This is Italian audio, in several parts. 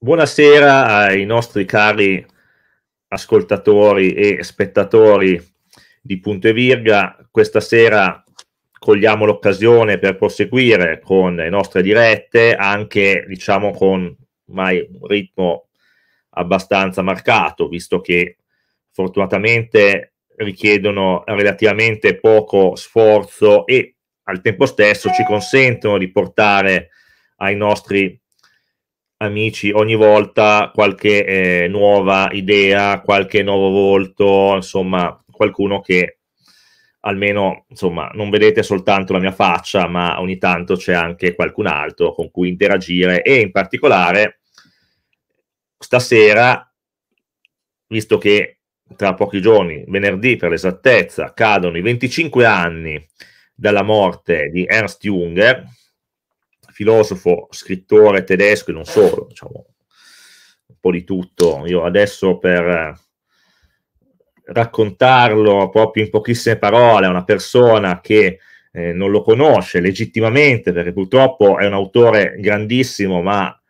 Buonasera ai nostri cari ascoltatori e spettatori di Punto e Virga. Questa sera cogliamo l'occasione per proseguire con le nostre dirette, anche diciamo con mai un ritmo abbastanza marcato, visto che fortunatamente richiedono relativamente poco sforzo e al tempo stesso ci consentono di portare ai nostri amici, ogni volta qualche eh, nuova idea, qualche nuovo volto, insomma, qualcuno che almeno, insomma, non vedete soltanto la mia faccia, ma ogni tanto c'è anche qualcun altro con cui interagire e in particolare stasera, visto che tra pochi giorni, venerdì per l'esattezza, cadono i 25 anni dalla morte di Ernst Junger, filosofo, scrittore tedesco e non solo, diciamo, un po' di tutto. Io adesso per eh, raccontarlo proprio in pochissime parole a una persona che eh, non lo conosce legittimamente, perché purtroppo è un autore grandissimo, ma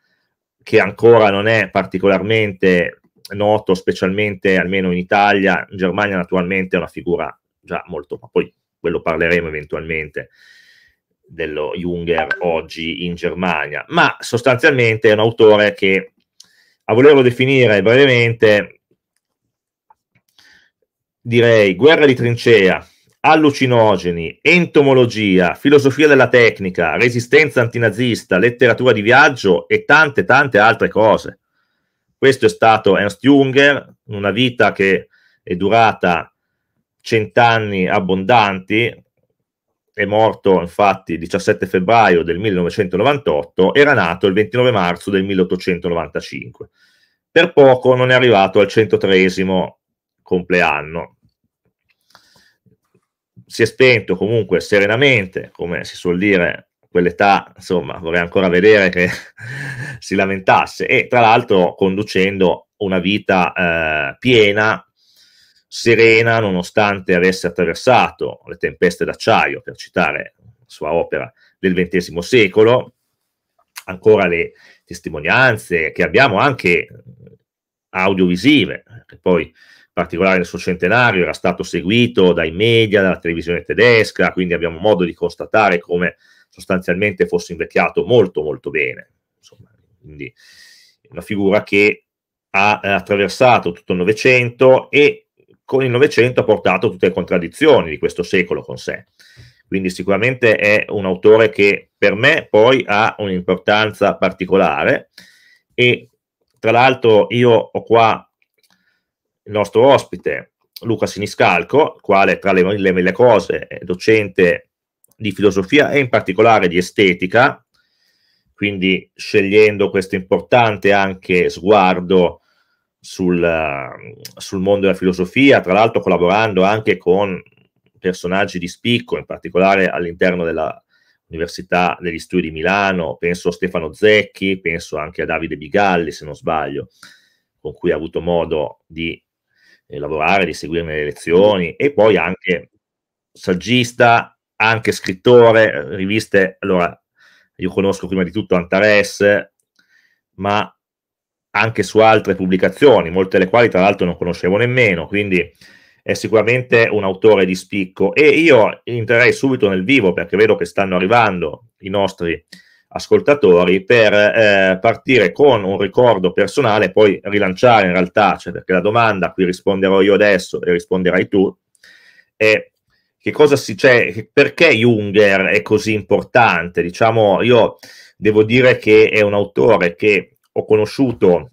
che ancora non è particolarmente noto, specialmente almeno in Italia, in Germania naturalmente è una figura già molto, ma poi quello parleremo eventualmente, dello Junger oggi in Germania, ma sostanzialmente è un autore che a volerlo definire brevemente direi guerra di trincea, allucinogeni, entomologia, filosofia della tecnica, resistenza antinazista, letteratura di viaggio e tante tante altre cose. Questo è stato Ernst Junger, una vita che è durata cent'anni abbondanti, è morto infatti il 17 febbraio del 1998, era nato il 29 marzo del 1895. Per poco non è arrivato al 103 compleanno. Si è spento comunque serenamente, come si suol dire, quell'età, insomma, vorrei ancora vedere che si lamentasse e tra l'altro conducendo una vita eh, piena serena nonostante avesse attraversato le tempeste d'acciaio, per citare la sua opera del XX secolo, ancora le testimonianze che abbiamo anche eh, audiovisive, che poi in particolare nel suo centenario era stato seguito dai media, dalla televisione tedesca, quindi abbiamo modo di constatare come sostanzialmente fosse invecchiato molto molto bene. Insomma, quindi una figura che ha eh, attraversato tutto il Novecento e con il Novecento ha portato tutte le contraddizioni di questo secolo con sé. Quindi sicuramente è un autore che per me poi ha un'importanza particolare e tra l'altro io ho qua il nostro ospite Luca Siniscalco, quale tra le, le mille cose è docente di filosofia e in particolare di estetica, quindi scegliendo questo importante anche sguardo sul, ehm, sul mondo della filosofia, tra l'altro collaborando anche con personaggi di spicco, in particolare all'interno dell'Università degli Studi di Milano, penso a Stefano Zecchi, penso anche a Davide Bigalli, se non sbaglio, con cui ha avuto modo di eh, lavorare, di seguirne le lezioni, e poi anche saggista, anche scrittore, riviste, allora io conosco prima di tutto Antares, ma anche su altre pubblicazioni, molte delle quali tra l'altro non conoscevo nemmeno, quindi è sicuramente un autore di spicco e io entrerei subito nel vivo perché vedo che stanno arrivando i nostri ascoltatori per eh, partire con un ricordo personale poi rilanciare in realtà, cioè perché la domanda a cui risponderò io adesso e risponderai tu è che cosa si c'è, cioè, perché Junger è così importante? Diciamo, io devo dire che è un autore che ho conosciuto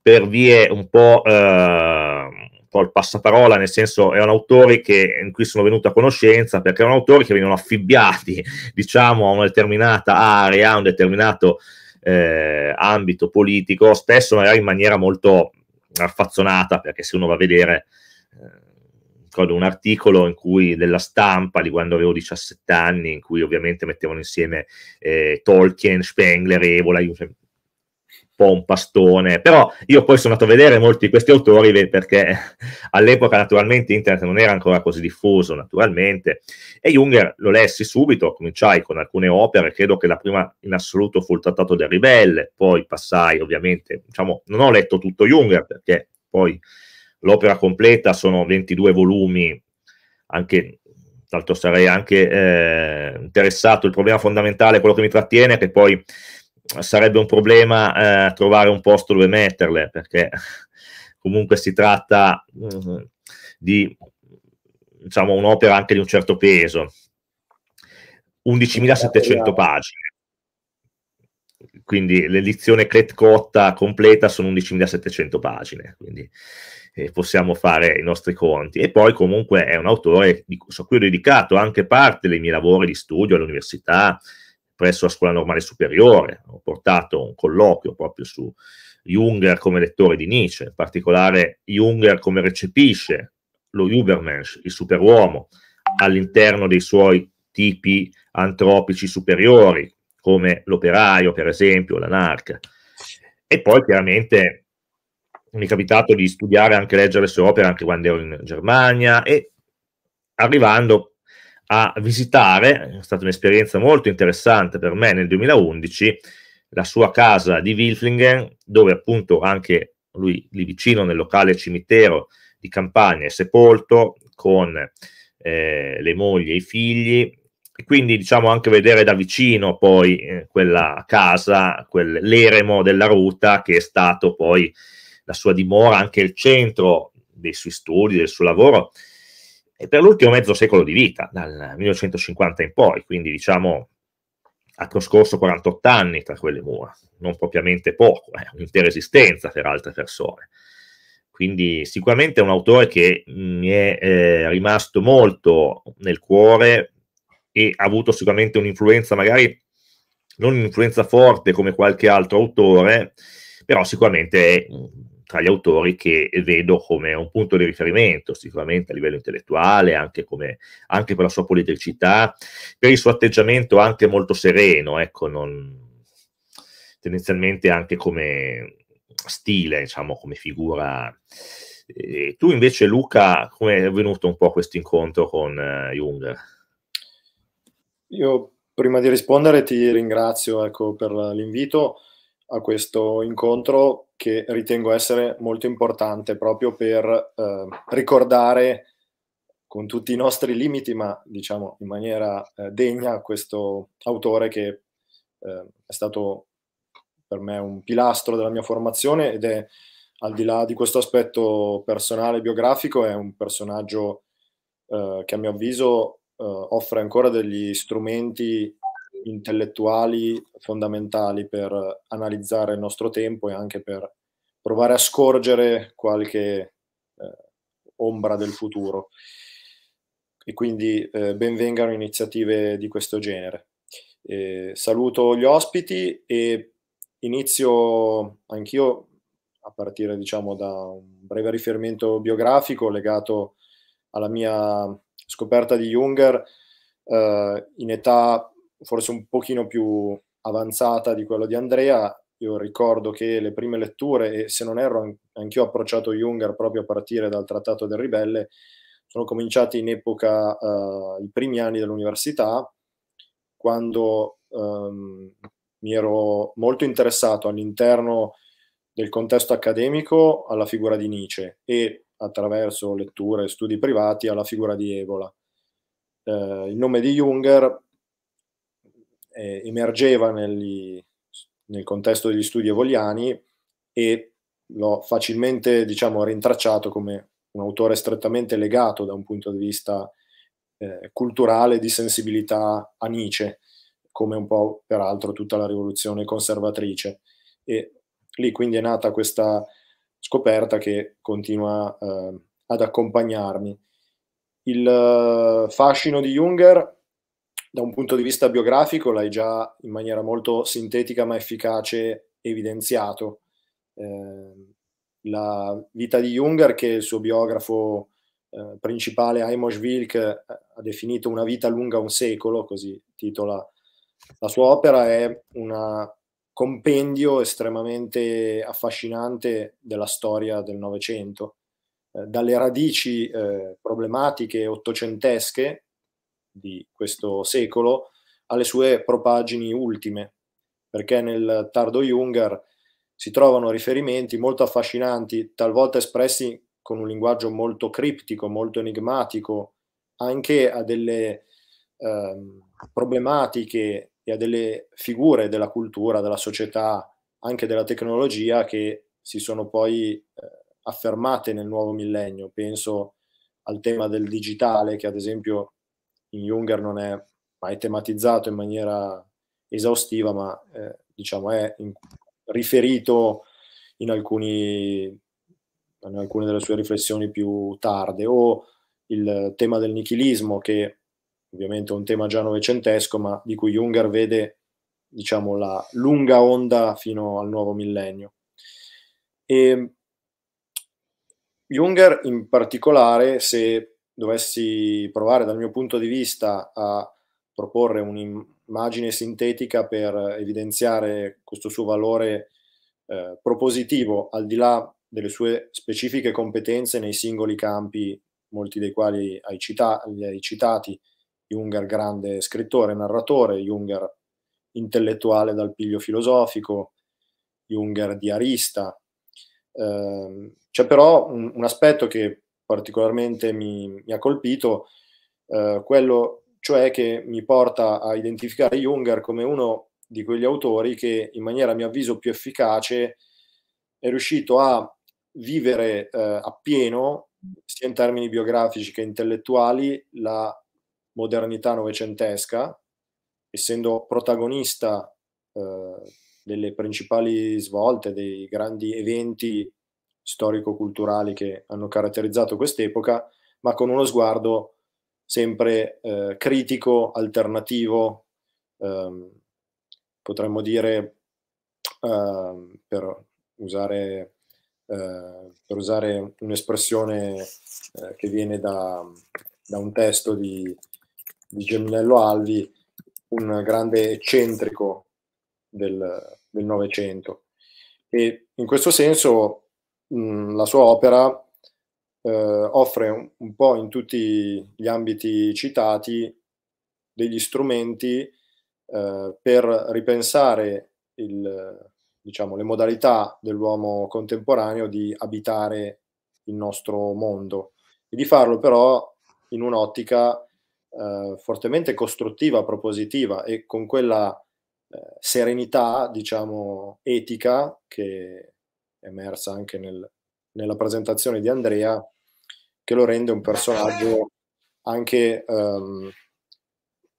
per vie un po', eh, un passaparola, nel senso erano autori che, in cui sono venuto a conoscenza perché erano autori che venivano affibbiati, diciamo, a una determinata area, a un determinato eh, ambito politico, spesso magari in maniera molto affazzonata, perché se uno va a vedere... Ehm, ricordo un articolo in cui della stampa di quando avevo 17 anni, in cui ovviamente mettevano insieme eh, Tolkien, Spengler, Evola, cioè, po' un pastone, però io poi sono andato a vedere molti di questi autori perché all'epoca naturalmente internet non era ancora così diffuso, naturalmente, e Junger lo lessi subito, cominciai con alcune opere, credo che la prima in assoluto fu il Trattato del Ribelle, poi passai ovviamente, diciamo, non ho letto tutto Junger perché poi l'opera completa sono 22 volumi, anche tanto sarei anche eh, interessato, il problema fondamentale, quello che mi trattiene, che poi sarebbe un problema eh, trovare un posto dove metterle, perché comunque si tratta mh, mm, di diciamo, un'opera anche di un certo peso. 11.700 pagine. Quindi l'edizione Cretcotta completa sono 11.700 pagine, quindi eh, possiamo fare i nostri conti. E poi comunque è un autore su cui ho dedicato anche parte dei miei lavori di studio all'università, presso la scuola normale superiore, ho portato un colloquio proprio su Junger come lettore di Nietzsche, in particolare Junger come recepisce lo Übermensch, il superuomo, all'interno dei suoi tipi antropici superiori, come l'operaio, per esempio, l'anarca. E poi chiaramente mi è capitato di studiare anche leggere le sue opere anche quando ero in Germania e arrivando a visitare, è stata un'esperienza molto interessante per me nel 2011, la sua casa di Wilflingen, dove appunto anche lui lì vicino nel locale cimitero di campagna è sepolto con eh, le mogli e i figli. E quindi diciamo anche vedere da vicino poi eh, quella casa, quell'eremo della ruta che è stato poi la sua dimora, anche il centro dei suoi studi, del suo lavoro, e per l'ultimo mezzo secolo di vita, dal 1950 in poi, quindi diciamo ha trascorso 48 anni tra quelle mura, non propriamente poco, eh, un'intera esistenza per altre persone. Quindi sicuramente è un autore che mi è eh, rimasto molto nel cuore e ha avuto sicuramente un'influenza, magari non un'influenza forte come qualche altro autore, però sicuramente è tra gli autori che vedo come un punto di riferimento, sicuramente a livello intellettuale, anche, come, anche per la sua politicità, per il suo atteggiamento anche molto sereno, ecco, non, tendenzialmente anche come stile, diciamo, come figura. E tu invece, Luca, come è venuto un po' questo incontro con uh, Jung? Io prima di rispondere ti ringrazio ecco, per l'invito a questo incontro che ritengo essere molto importante proprio per eh, ricordare con tutti i nostri limiti, ma diciamo in maniera eh, degna, questo autore che eh, è stato per me un pilastro della mia formazione ed è al di là di questo aspetto personale e biografico, è un personaggio eh, che a mio avviso eh, offre ancora degli strumenti intellettuali fondamentali per analizzare il nostro tempo e anche per provare a scorgere qualche eh, ombra del futuro. E quindi eh, benvengano iniziative di questo genere. Eh, saluto gli ospiti e inizio anch'io a partire diciamo, da un breve riferimento biografico legato alla mia scoperta di Junger eh, in età forse un pochino più avanzata di quello di Andrea, io ricordo che le prime letture, e se non erro anch'io ho approcciato Junger proprio a partire dal Trattato del Ribelle, sono cominciati in epoca, uh, i primi anni dell'università, quando um, mi ero molto interessato all'interno del contesto accademico alla figura di Nietzsche e attraverso letture e studi privati alla figura di Evola. Uh, eh, il nome di Junger eh, emergeva negli, nel contesto degli studi evoliani e l'ho facilmente diciamo, rintracciato come un autore strettamente legato da un punto di vista eh, culturale di sensibilità a Nietzsche, come un po' peraltro tutta la rivoluzione conservatrice. E lì quindi è nata questa scoperta che continua eh, ad accompagnarmi. Il eh, fascino di Junger da un punto di vista biografico l'hai già in maniera molto sintetica ma efficace evidenziato. Eh, la vita di Junger, che il suo biografo eh, principale, Amos Wilk, eh, ha definito una vita lunga un secolo, così titola la sua opera, è un compendio estremamente affascinante della storia del Novecento, eh, dalle radici eh, problematiche ottocentesche di questo secolo alle sue propagini ultime, perché nel tardo Junger si trovano riferimenti molto affascinanti, talvolta espressi con un linguaggio molto criptico, molto enigmatico, anche a delle eh, problematiche e a delle figure della cultura, della società, anche della tecnologia che si sono poi eh, affermate nel nuovo millennio. Penso al tema del digitale che ad esempio in Junger non è mai tematizzato in maniera esaustiva, ma eh, diciamo è in, riferito in, alcuni, in alcune delle sue riflessioni più tarde, o il tema del nichilismo, che ovviamente è un tema già novecentesco, ma di cui Junger vede diciamo, la lunga onda fino al nuovo millennio. E Junger in particolare, se dovessi provare dal mio punto di vista a proporre un'immagine sintetica per evidenziare questo suo valore eh, propositivo, al di là delle sue specifiche competenze nei singoli campi, molti dei quali hai, cita hai citati, Junger grande scrittore, narratore, Junger intellettuale dal piglio filosofico, Junger diarista. Eh, c'è però un, un aspetto che particolarmente mi, mi ha colpito, eh, quello cioè che mi porta a identificare Junger come uno di quegli autori che in maniera a mio avviso più efficace è riuscito a vivere eh, appieno, sia in termini biografici che intellettuali, la modernità novecentesca, essendo protagonista eh, delle principali svolte, dei grandi eventi storico-culturali che hanno caratterizzato quest'epoca, ma con uno sguardo sempre eh, critico, alternativo, ehm, potremmo dire, eh, per, usare, eh, per usare un'espressione eh, che viene da, da, un testo di, di Geminello Alvi, un grande eccentrico del Novecento. E in questo senso la sua opera eh, offre un, un, po' in tutti gli ambiti citati degli strumenti eh, per ripensare il, diciamo, le modalità dell'uomo contemporaneo di abitare il nostro mondo e di farlo però in un'ottica eh, fortemente costruttiva, propositiva e con quella eh, serenità, diciamo, etica che emersa anche nel, nella presentazione di Andrea, che lo rende un personaggio anche, um,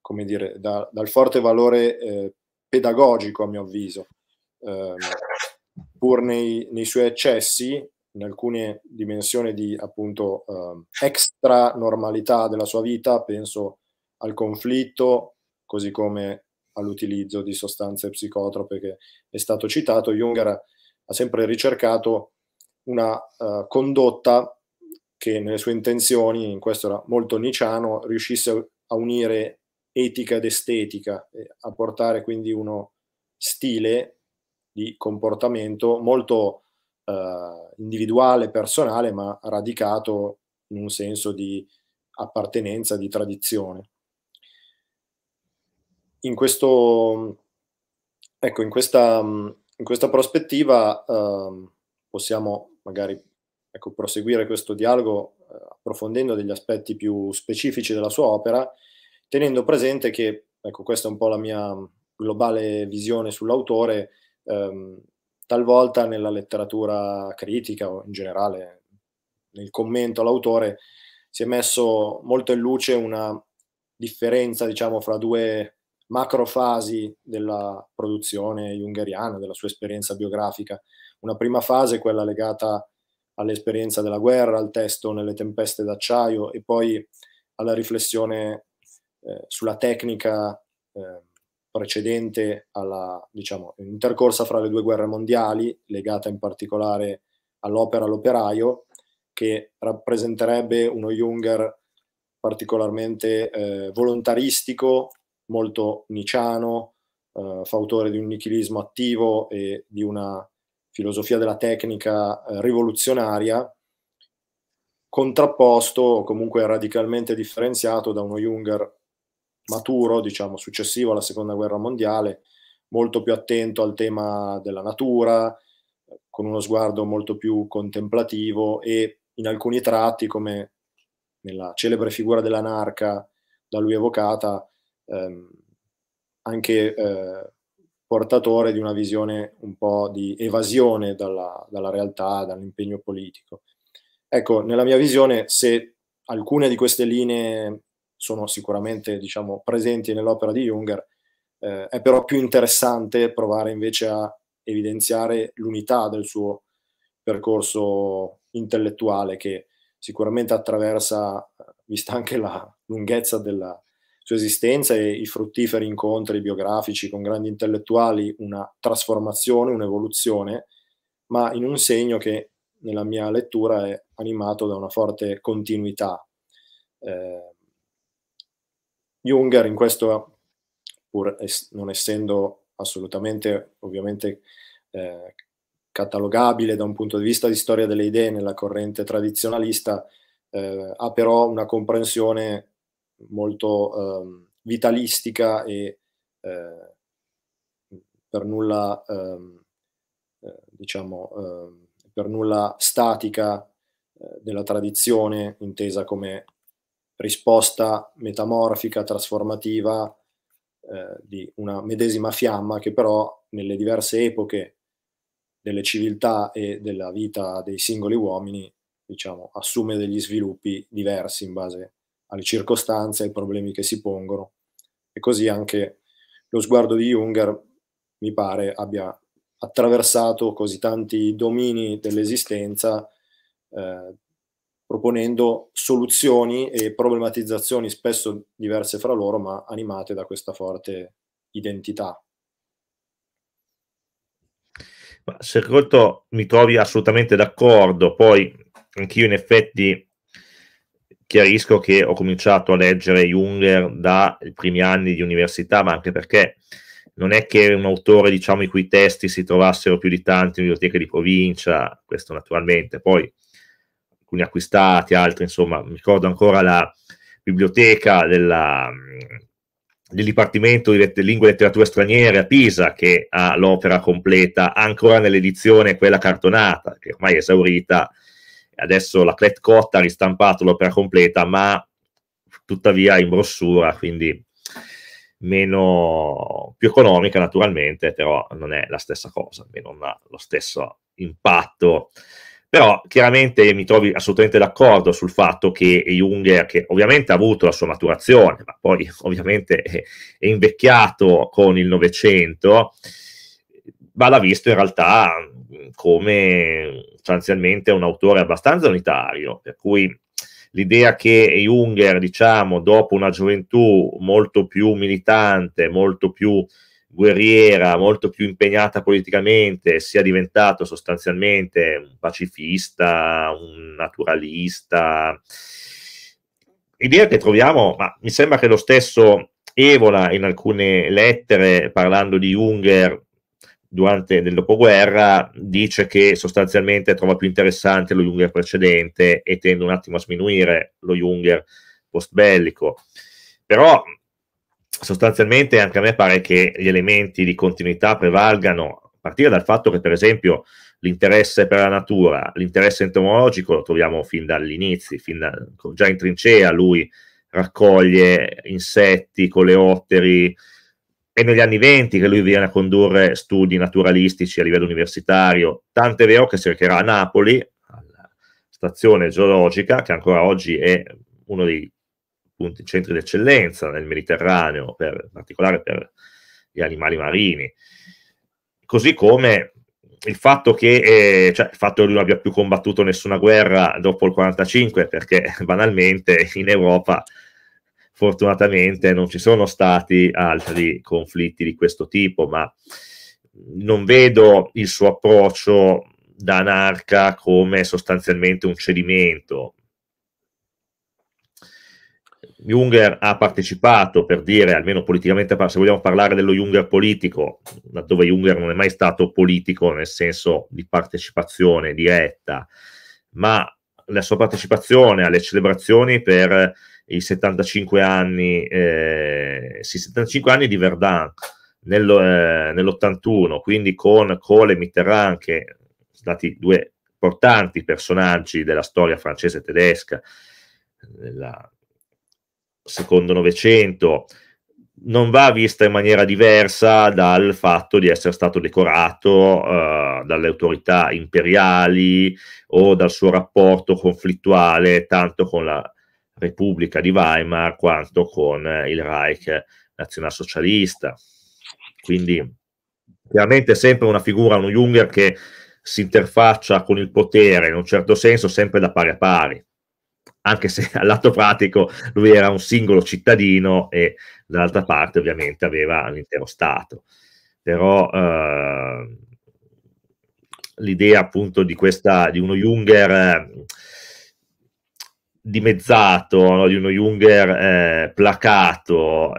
come dire, da, dal forte valore eh, pedagogico, a mio avviso, um, pur nei, nei, suoi eccessi, in alcune dimensioni di appunto um, extra normalità della sua vita, penso al conflitto, così come all'utilizzo di sostanze psicotrope che è stato citato, Jung era ha sempre ricercato una uh, condotta che nelle sue intenzioni, in questo era molto niciano, riuscisse a unire etica ed estetica, e a portare quindi uno stile di comportamento molto uh, individuale, personale, ma radicato in un senso di appartenenza, di tradizione. In questo, ecco, in questa... Mm, in questa prospettiva eh, possiamo magari ecco, proseguire questo dialogo eh, approfondendo degli aspetti più specifici della sua opera, tenendo presente che, ecco, questa è un po' la mia globale visione sull'autore, ehm, talvolta nella letteratura critica o in generale nel commento all'autore si è messo molto in luce una differenza, diciamo, fra due macrofasi della produzione jungeriana, della sua esperienza biografica. Una prima fase, quella legata all'esperienza della guerra, al testo nelle tempeste d'acciaio e poi alla riflessione eh, sulla tecnica eh, precedente alla, diciamo, intercorsa fra le due guerre mondiali, legata in particolare all'opera L'operaio, che rappresenterebbe uno Junger particolarmente eh, volontaristico, molto niciano, eh, fautore di un nichilismo attivo e di una filosofia della tecnica eh, rivoluzionaria, contrapposto o comunque radicalmente differenziato da uno Junger maturo, diciamo successivo alla seconda guerra mondiale, molto più attento al tema della natura, con uno sguardo molto più contemplativo e in alcuni tratti, come nella celebre figura dell'anarca da lui evocata, ehm, anche eh, portatore di una visione un po' di evasione dalla, dalla realtà, dall'impegno politico. Ecco, nella mia visione, se alcune di queste linee sono sicuramente diciamo, presenti nell'opera di Junger, eh, è però più interessante provare invece a evidenziare l'unità del suo percorso intellettuale che sicuramente attraversa, eh, vista anche la lunghezza della, sua esistenza e i fruttiferi incontri biografici con grandi intellettuali, una trasformazione, un'evoluzione, ma in un segno che nella mia lettura è animato da una forte continuità. Eh, Junger in questo, pur es non essendo assolutamente ovviamente eh, catalogabile da un punto di vista di storia delle idee nella corrente tradizionalista, eh, ha però una comprensione molto eh, vitalistica e eh, per nulla, ehm, eh, diciamo, ehm, per nulla statica eh, della tradizione intesa come risposta metamorfica, trasformativa eh, di una medesima fiamma che però nelle diverse epoche delle civiltà e della vita dei singoli uomini, diciamo, assume degli sviluppi diversi in base a alle circostanze, ai problemi che si pongono. E così anche lo sguardo di Junger, mi pare, abbia attraversato così tanti domini dell'esistenza, eh, proponendo soluzioni e problematizzazioni spesso diverse fra loro, ma animate da questa forte identità. Ma, Sergotto, mi trovi assolutamente d'accordo, poi anch'io in effetti chiarisco che ho cominciato a leggere Junger dai primi anni di università, ma anche perché non è che un autore, diciamo, i cui testi si trovassero più di tanti in biblioteche di provincia, questo naturalmente, poi alcuni acquistati, altri, insomma, mi ricordo ancora la biblioteca della, del Dipartimento di Let- Lingue e Letterature Straniere a Pisa, che ha l'opera completa ancora nell'edizione, quella cartonata, che ormai è esaurita, adesso la Clet Cotta ha ristampato l'opera completa, ma tuttavia in brossura, quindi meno più economica naturalmente, però non è la stessa cosa, non ha lo stesso impatto. Però chiaramente mi trovi assolutamente d'accordo sul fatto che Junger, che ovviamente ha avuto la sua maturazione, ma poi ovviamente è invecchiato con il Novecento, vada visto in realtà come sostanzialmente un autore abbastanza unitario, per cui l'idea che Junger, diciamo, dopo una gioventù molto più militante, molto più guerriera, molto più impegnata politicamente, sia diventato sostanzialmente un pacifista, un naturalista. L'idea che troviamo, ma mi sembra che lo stesso Evola in alcune lettere, parlando di Junger, durante il dopoguerra dice che sostanzialmente trova più interessante lo Junger precedente e tende un attimo a sminuire lo Junger postbellico. bellico. Però sostanzialmente anche a me pare che gli elementi di continuità prevalgano, a partire dal fatto che per esempio l'interesse per la natura, l'interesse entomologico lo troviamo fin dall'inizio, fin da, già in trincea lui raccoglie insetti, coleotteri, è negli anni 20 che lui viene a condurre studi naturalistici a livello universitario, tant'è vero che si recherà a Napoli, alla stazione geologica, che ancora oggi è uno dei punti, centri d'eccellenza nel Mediterraneo, per, in particolare per gli animali marini. Così come il fatto che, eh, cioè, il fatto che lui non abbia più combattuto nessuna guerra dopo il 1945, perché banalmente in Europa fortunatamente non ci sono stati altri conflitti di questo tipo, ma non vedo il suo approccio da anarca come sostanzialmente un cedimento. Junger ha partecipato, per dire, almeno politicamente, se vogliamo parlare dello Junger politico, laddove Junger non è mai stato politico nel senso di partecipazione diretta, ma la sua partecipazione alle celebrazioni per i 75 anni, eh, sì, 75 anni di Verdun nel, eh, nell'81, quindi con Cole e Mitterrand, che sono stati due importanti personaggi della storia francese e tedesca, nella, secondo Novecento non va vista in maniera diversa dal fatto di essere stato decorato uh, dalle autorità imperiali o dal suo rapporto conflittuale tanto con la Repubblica di Weimar quanto con eh, il Reich nazionalsocialista. Quindi chiaramente sempre una figura, uno Junger che si interfaccia con il potere in un certo senso sempre da pari a pari, anche se all'atto pratico lui era un singolo cittadino e dall'altra parte ovviamente aveva l'intero Stato. Però eh, l'idea appunto di, questa, di uno Junger... Eh, dimezzato, no? di uno Junger eh, placato,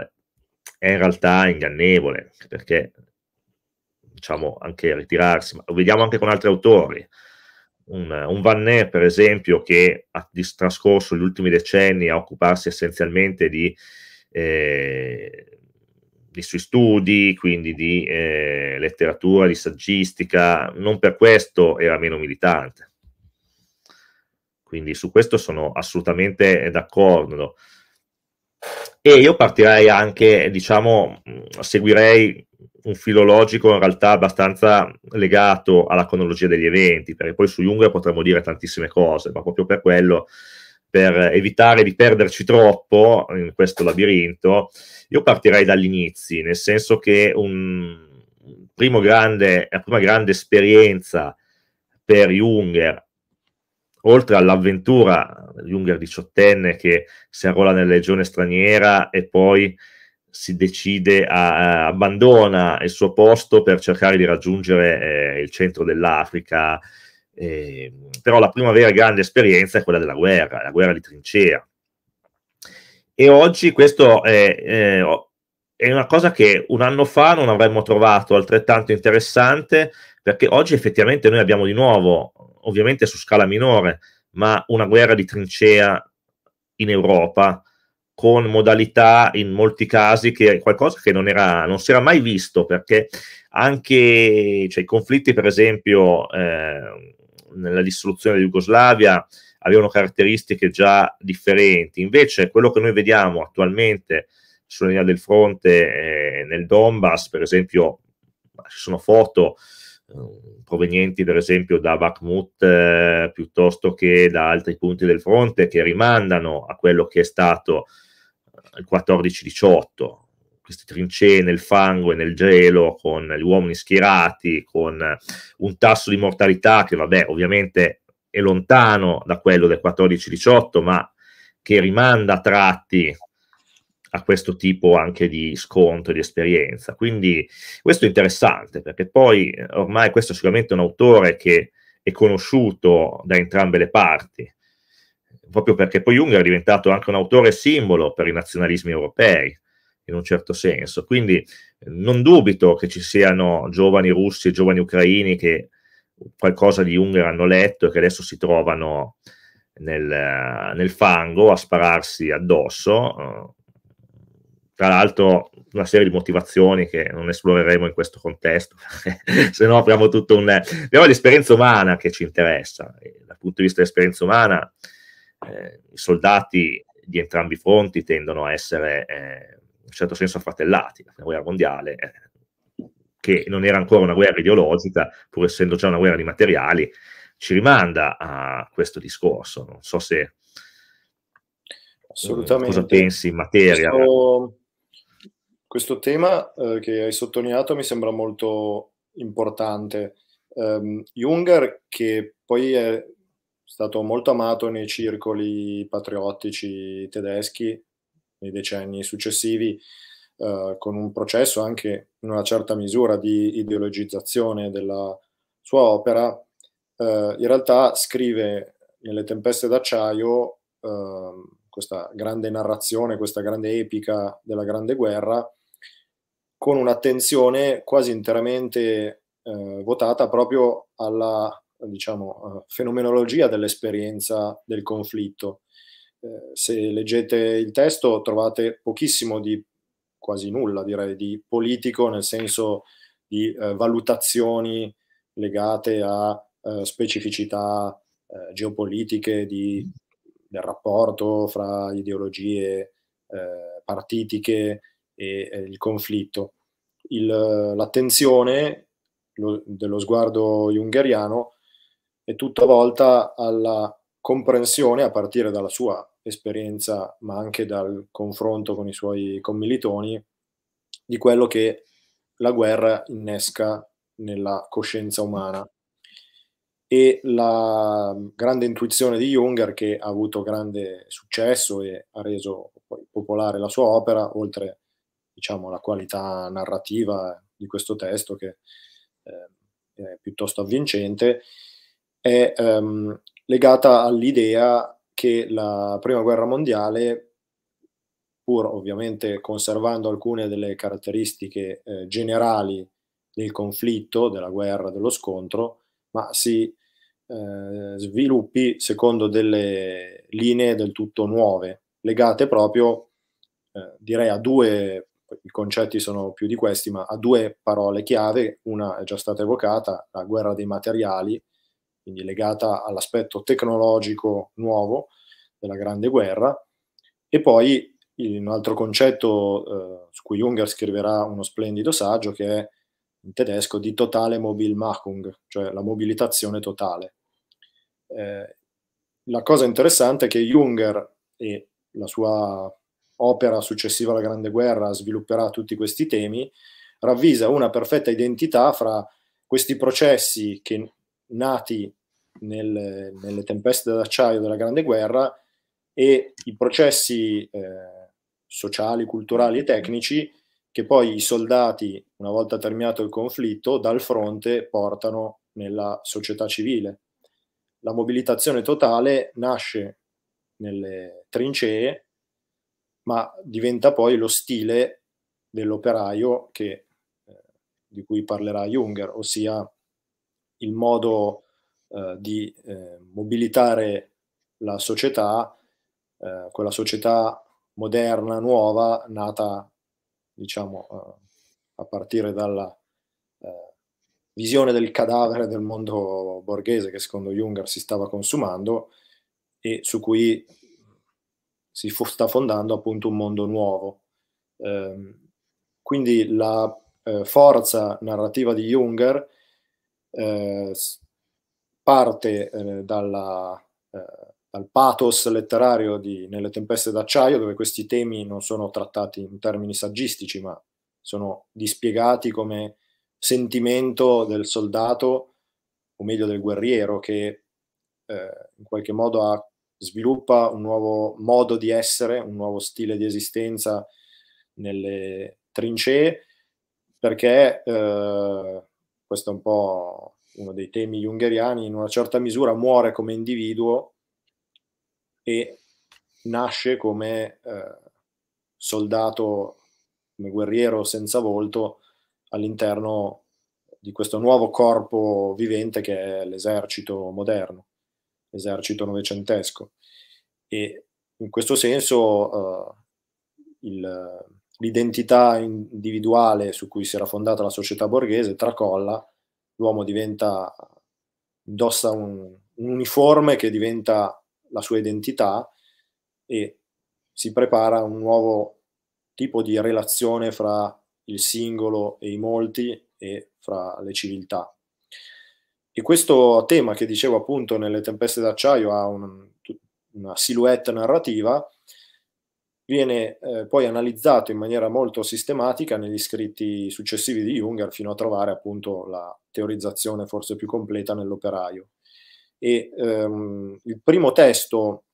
è in realtà ingannevole, perché diciamo anche ritirarsi, ma lo vediamo anche con altri autori. Un, un Van Ney, per esempio, che ha trascorso gli ultimi decenni a occuparsi essenzialmente di, eh, dei suoi studi, quindi di eh, letteratura, di saggistica, non per questo era meno militante quindi su questo sono assolutamente d'accordo. E io partirei anche, diciamo, mm, seguirei un filologico in realtà abbastanza legato alla cronologia degli eventi, perché poi su Jung potremmo dire tantissime cose, ma proprio per quello, per evitare di perderci troppo in questo labirinto, io partirei dagli inizi, nel senso che un, grande, la prima grande esperienza per Junger oltre all'avventura, Junger diciottenne che si arruola nella legione straniera e poi si decide a, abbandona il suo posto per cercare di raggiungere eh, il centro dell'Africa. Eh, però la prima vera grande esperienza è quella della guerra, la guerra di trincea. E oggi questo è, è, eh, è una cosa che un anno fa non avremmo trovato altrettanto interessante, perché oggi effettivamente noi abbiamo di nuovo ovviamente su scala minore, ma una guerra di trincea in Europa con modalità in molti casi che è qualcosa che non, era, non si era mai visto perché anche cioè, i conflitti per esempio eh, nella dissoluzione della Jugoslavia avevano caratteristiche già differenti invece quello che noi vediamo attualmente sulla linea del fronte eh, nel Donbass per esempio ci sono foto Ehm, provenienti per esempio da Bakhmut eh, piuttosto che da altri punti del fronte che rimandano a quello che è stato eh, il 14-18, queste trincee nel fango e nel gelo con gli uomini schierati, con un tasso di mortalità che vabbè ovviamente è lontano da quello del 14-18 ma che rimanda a tratti a questo tipo anche di sconto di esperienza. Quindi questo è interessante perché poi eh, ormai questo è sicuramente un autore che è conosciuto da entrambe le parti, proprio perché poi Junger è diventato anche un autore simbolo per i nazionalismi europei, in un certo senso. Quindi eh, non dubito che ci siano giovani russi e giovani ucraini che qualcosa di Junger hanno letto e che adesso si trovano nel, nel fango a spararsi addosso eh, tra l'altro una serie di motivazioni che non esploreremo in questo contesto, se no apriamo tutto un... Però è l'esperienza umana che ci interessa, e dal punto di vista dell'esperienza umana eh, i soldati di entrambi i fronti tendono a essere eh, in un certo senso affratellati, la prima guerra mondiale, eh, che non era ancora una guerra ideologica, pur essendo già una guerra di materiali, ci rimanda a questo discorso. Non so se... Eh, Assolutamente. Cosa pensi in materia? Questo questo tema eh, che hai sottolineato mi sembra molto importante. Um, Junger, che poi è stato molto amato nei circoli patriottici tedeschi nei decenni successivi, eh, con un processo anche in una certa misura di ideologizzazione della sua opera, eh, in realtà scrive nelle Tempeste d'acciaio eh, questa grande narrazione, questa grande epica della Grande Guerra, con un'attenzione quasi interamente eh, votata proprio alla diciamo, eh, fenomenologia dell'esperienza del conflitto. Eh, se leggete il testo trovate pochissimo di, quasi nulla direi, di politico nel senso di eh, valutazioni legate a eh, specificità eh, geopolitiche di, del rapporto fra ideologie partitiche e il conflitto il, l'attenzione lo, dello sguardo jungeriano è tutta volta alla comprensione a partire dalla sua esperienza, ma anche dal confronto con i suoi commilitoni, di quello che la guerra innesca nella coscienza umana. E la grande intuizione di Junger, che ha avuto grande successo e ha reso poi popolare la sua opera, oltre a diciamo, la qualità narrativa di questo testo che eh, è piuttosto avvincente, è ehm, legata all'idea che la Prima Guerra Mondiale, pur ovviamente conservando alcune delle caratteristiche eh, generali del conflitto, della guerra, dello scontro, ma si eh, sviluppi secondo delle linee del tutto nuove, legate proprio, eh, direi, a due i concetti sono più di questi, ma ha due parole chiave, una è già stata evocata, la guerra dei materiali, quindi legata all'aspetto tecnologico nuovo della Grande Guerra, e poi un altro concetto eh, su cui Junger scriverà uno splendido saggio che è in tedesco di totale Mobilmachung, cioè la mobilitazione totale. Eh, la cosa interessante è che Junger e la sua opera successiva alla Grande Guerra svilupperà tutti questi temi, ravvisa una perfetta identità fra questi processi che nati nel, nelle tempeste d'acciaio della Grande Guerra e i processi eh, sociali, culturali e tecnici che poi i soldati, una volta terminato il conflitto, dal fronte portano nella società civile. La mobilitazione totale nasce nelle trincee ma diventa poi lo stile dell'operaio eh, di cui parlerà Junger, ossia il modo eh, di eh, mobilitare la società, eh, quella società moderna, nuova, nata diciamo, eh, a partire dalla eh, visione del cadavere del mondo borghese che secondo Junger si stava consumando e su cui si sta fondando appunto un mondo nuovo. Eh, quindi la eh, forza narrativa di Junger eh, parte eh, dalla, eh, dal pathos letterario di Nelle tempeste d'acciaio, dove questi temi non sono trattati in termini saggistici, ma sono dispiegati come sentimento del soldato, o meglio del guerriero, che eh, in qualche modo ha sviluppa un nuovo modo di essere, un nuovo stile di esistenza nelle trincee, perché eh, questo è un po' uno dei temi jungeriani, in una certa misura muore come individuo e nasce come eh, soldato, come guerriero senza volto all'interno di questo nuovo corpo vivente che è l'esercito moderno esercito novecentesco. E in questo senso eh, il, l'identità individuale su cui si era fondata la società borghese tracolla, l'uomo diventa, indossa un, un uniforme che diventa la sua identità e si prepara un nuovo tipo di relazione fra il singolo e i molti e fra le civiltà. E questo tema che dicevo appunto nelle tempeste d'acciaio ha un, una silhouette narrativa, viene eh, poi analizzato in maniera molto sistematica negli scritti successivi di Junger fino a trovare appunto la teorizzazione forse più completa nell'operaio. E ehm, il primo testo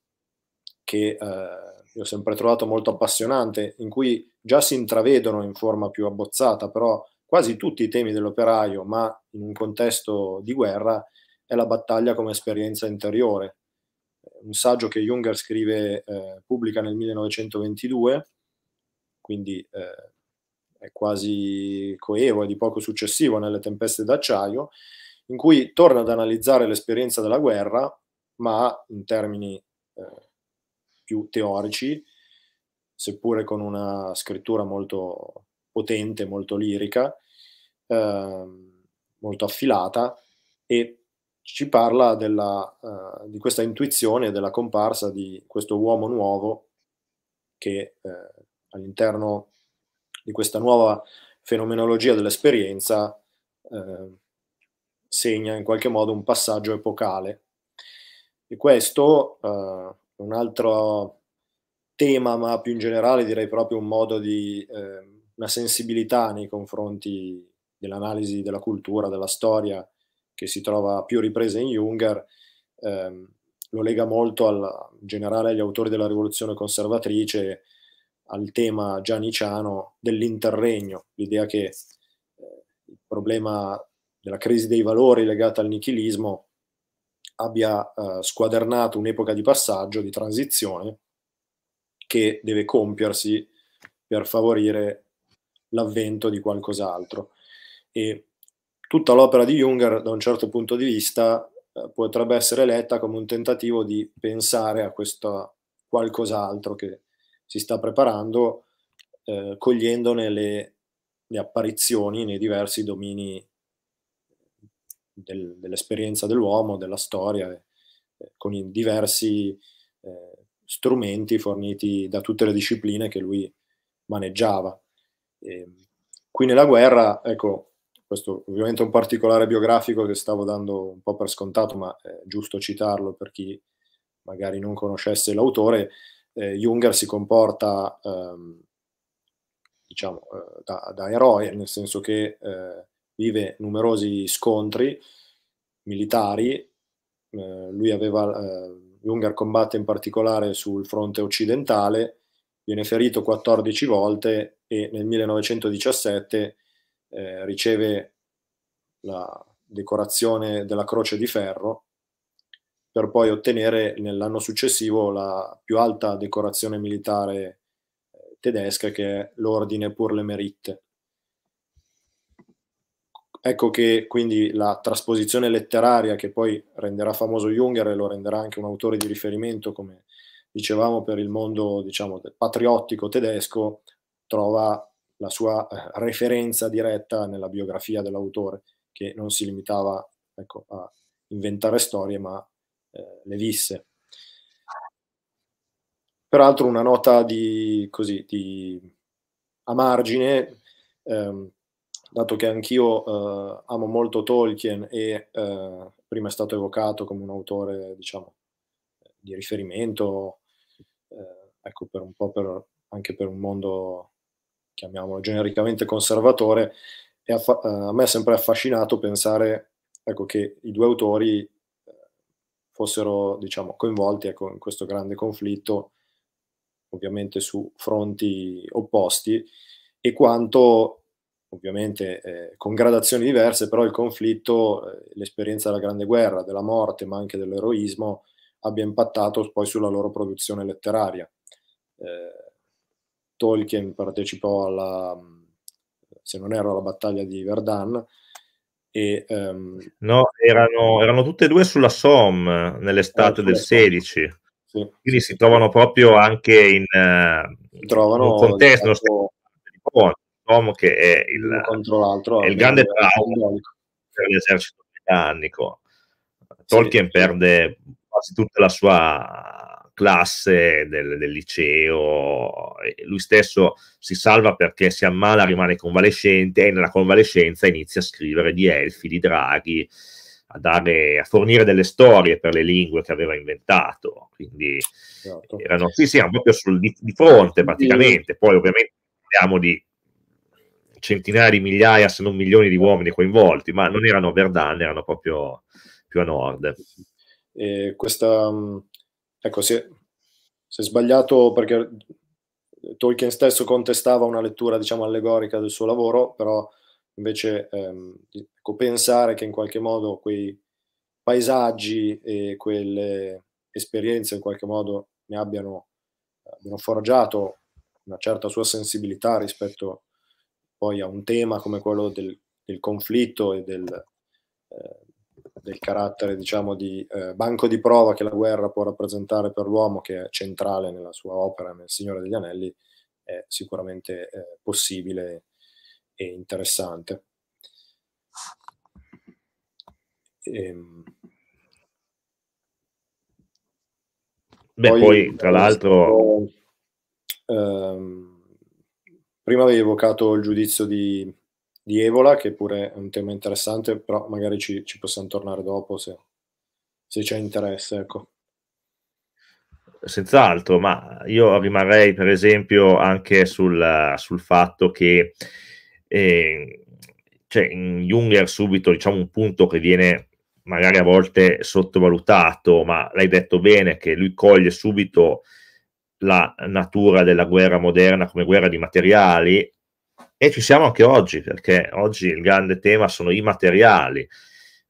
che eh, io ho sempre trovato molto appassionante, in cui già si intravedono in forma più abbozzata, però quasi tutti i temi dell'operaio, ma in un contesto di guerra, è la battaglia come esperienza interiore. Un saggio che Junger scrive, eh, pubblica nel 1922, quindi eh, è quasi coevo e di poco successivo nelle tempeste d'acciaio, in cui torna ad analizzare l'esperienza della guerra, ma in termini eh, più teorici, seppure con una scrittura molto potente, molto lirica, eh, molto affilata e ci parla della, uh, di questa intuizione della comparsa di questo uomo nuovo che eh, all'interno di questa nuova fenomenologia dell'esperienza eh, segna in qualche modo un passaggio epocale. E questo è eh, un altro tema, ma più in generale direi proprio un modo di ehm, una sensibilità nei confronti dell'analisi della cultura, della storia, che si trova più riprese in Junger, ehm, lo lega molto al, in generale agli autori della rivoluzione conservatrice, al tema gianiciano dell'interregno, l'idea che eh, il problema della crisi dei valori legata al nichilismo abbia eh, squadernato un'epoca di passaggio, di transizione, che deve compiersi per favorire l'avvento di qualcos'altro. E tutta l'opera di Junger, da un certo punto di vista, eh, potrebbe essere letta come un tentativo di pensare a questo qualcos'altro che si sta preparando, eh, cogliendone le, le, apparizioni nei diversi domini del, dell'esperienza dell'uomo, della storia, eh, con i diversi eh, strumenti forniti da tutte le discipline che lui maneggiava. E ehm, qui nella guerra, ecco, questo ovviamente è un particolare biografico che stavo dando un po' per scontato, ma è giusto citarlo per chi magari non conoscesse l'autore, eh, Junger si comporta ehm, diciamo, eh, da, da, eroe, nel senso che eh, vive numerosi scontri militari, eh, lui aveva, eh, Junger combatte in particolare sul fronte occidentale, viene ferito 14 volte e nel 1917 eh, riceve la decorazione della Croce di Ferro per poi ottenere nell'anno successivo la più alta decorazione militare eh, tedesca che è l'ordine pour le mérite. Ecco che quindi la trasposizione letteraria che poi renderà famoso Junger e lo renderà anche un autore di riferimento, come dicevamo, per il mondo diciamo, patriottico tedesco, trova la sua eh, referenza diretta nella biografia dell'autore, che non si limitava ecco, a inventare storie, ma eh, le visse. Peraltro una nota di, così, di, a margine, ehm, dato che anch'io eh, amo molto Tolkien e eh, prima è stato evocato come un autore, diciamo, di riferimento, eh, ecco, per un po' per, anche per un mondo chiamiamolo genericamente conservatore, e affa- eh, a me è sempre affascinato pensare ecco, che i due autori eh, fossero diciamo, coinvolti ecco, in questo grande conflitto, ovviamente su fronti opposti, e quanto ovviamente eh, con gradazioni diverse, però il conflitto, eh, l'esperienza della Grande Guerra, della morte, ma anche dell'eroismo, abbia impattato poi sulla loro produzione letteraria. Eh, Tolkien partecipò alla, se non erro, alla battaglia di Verdun. E, um, no, erano, erano, tutte e due sulla Somme nell'estate del 16. Eh, sì. Quindi si trovano proprio anche in, uh, trovano un contesto esatto, Somme che è il, contro l'altro, è il grande trauma per l'esercito britannico. Tolkien sì. perde quasi tutta la sua classe del, del liceo, lui stesso si salva perché si ammala, rimane convalescente e nella convalescenza inizia a scrivere di Elfi, di Draghi, a, dare, a fornire delle storie per le lingue che aveva inventato. Quindi certo. erano, sì, sì, proprio sul, di, di fronte praticamente, poi ovviamente parliamo di centinaia di migliaia, se non milioni di uomini coinvolti, ma non erano Verdun, erano proprio più a nord. E eh, questa, Ecco, si è, si è sbagliato perché Tolkien stesso contestava una lettura, diciamo, allegorica del suo lavoro, però invece ehm, ecco, pensare che in qualche modo quei paesaggi e quelle esperienze in qualche modo ne abbiano, abbiano forgiato una certa sua sensibilità rispetto poi a un tema come quello del, del conflitto e del, eh, del carattere diciamo, di eh, banco di prova che la guerra può rappresentare per l'uomo, che è centrale nella sua opera, nel Signore degli Anelli, è sicuramente eh, possibile e interessante. Ehm. Beh, poi, poi tra l'altro... Ehm, prima avevi evocato il giudizio di di Evola, che pure è un tema interessante, però magari ci, ci possiamo tornare dopo se, se c'è interesse. Ecco. Senz'altro, ma io rimarrei per esempio anche sul, sul fatto che eh, cioè, in Junger subito diciamo un punto che viene magari a volte sottovalutato, ma l'hai detto bene che lui coglie subito la natura della guerra moderna come guerra di materiali e ci siamo anche oggi, perché oggi il grande tema sono i materiali,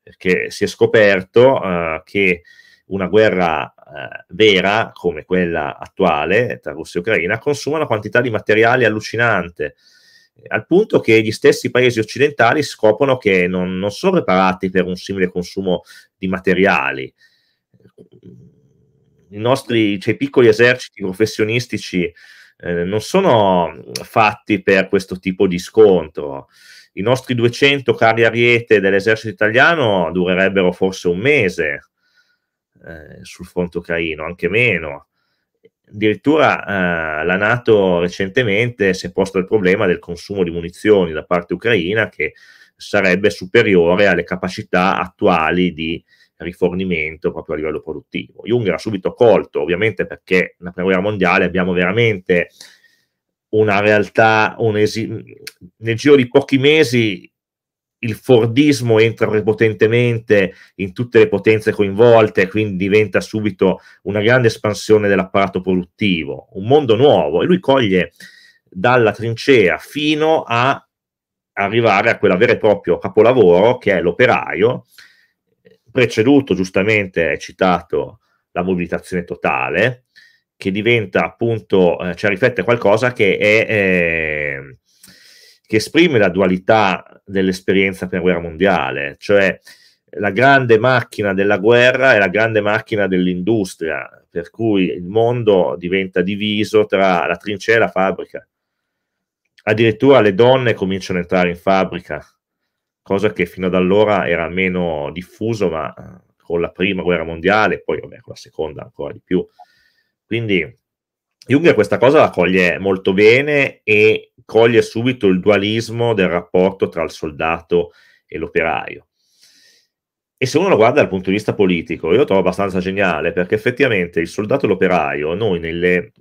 perché si è scoperto eh, che una guerra eh, vera come quella attuale tra Russia e Ucraina consuma una quantità di materiali allucinante, al punto che gli stessi paesi occidentali scoprono che non, non sono preparati per un simile consumo di materiali. I nostri, cioè, piccoli eserciti professionistici eh, non sono fatti per questo tipo di scontro. I nostri 200 carri ariete dell'esercito italiano durerebbero forse un mese eh, sul fronte ucraino, anche meno. Addirittura eh, la Nato recentemente si è posta il problema del consumo di munizioni da parte ucraina che sarebbe superiore alle capacità attuali di eh, rifornimento proprio a livello produttivo. Junger ha subito colto, ovviamente perché nella prima guerra mondiale abbiamo veramente una realtà, un nel giro di pochi mesi il Fordismo entra prepotentemente in tutte le potenze coinvolte, quindi diventa subito una grande espansione dell'apparato produttivo, un mondo nuovo e lui coglie dalla trincea fino a arrivare a quella vera e proprio capolavoro che è l'operaio, preceduto giustamente, hai citato la mobilitazione totale, che diventa appunto, eh, cioè riflette qualcosa che, è, eh, che esprime la dualità dell'esperienza per guerra mondiale, cioè la grande macchina della guerra e la grande macchina dell'industria, per cui il mondo diventa diviso tra la trincea e la fabbrica. Addirittura le donne cominciano ad entrare in fabbrica cosa che fino ad allora era meno diffuso, ma eh, con la prima guerra mondiale, poi vabbè, con la seconda ancora di più. Quindi Jung questa cosa la coglie molto bene e coglie subito il dualismo del rapporto tra il soldato e l'operaio. E se uno lo guarda dal punto di vista politico, io lo trovo abbastanza geniale, perché effettivamente il soldato e l'operaio, noi nelle,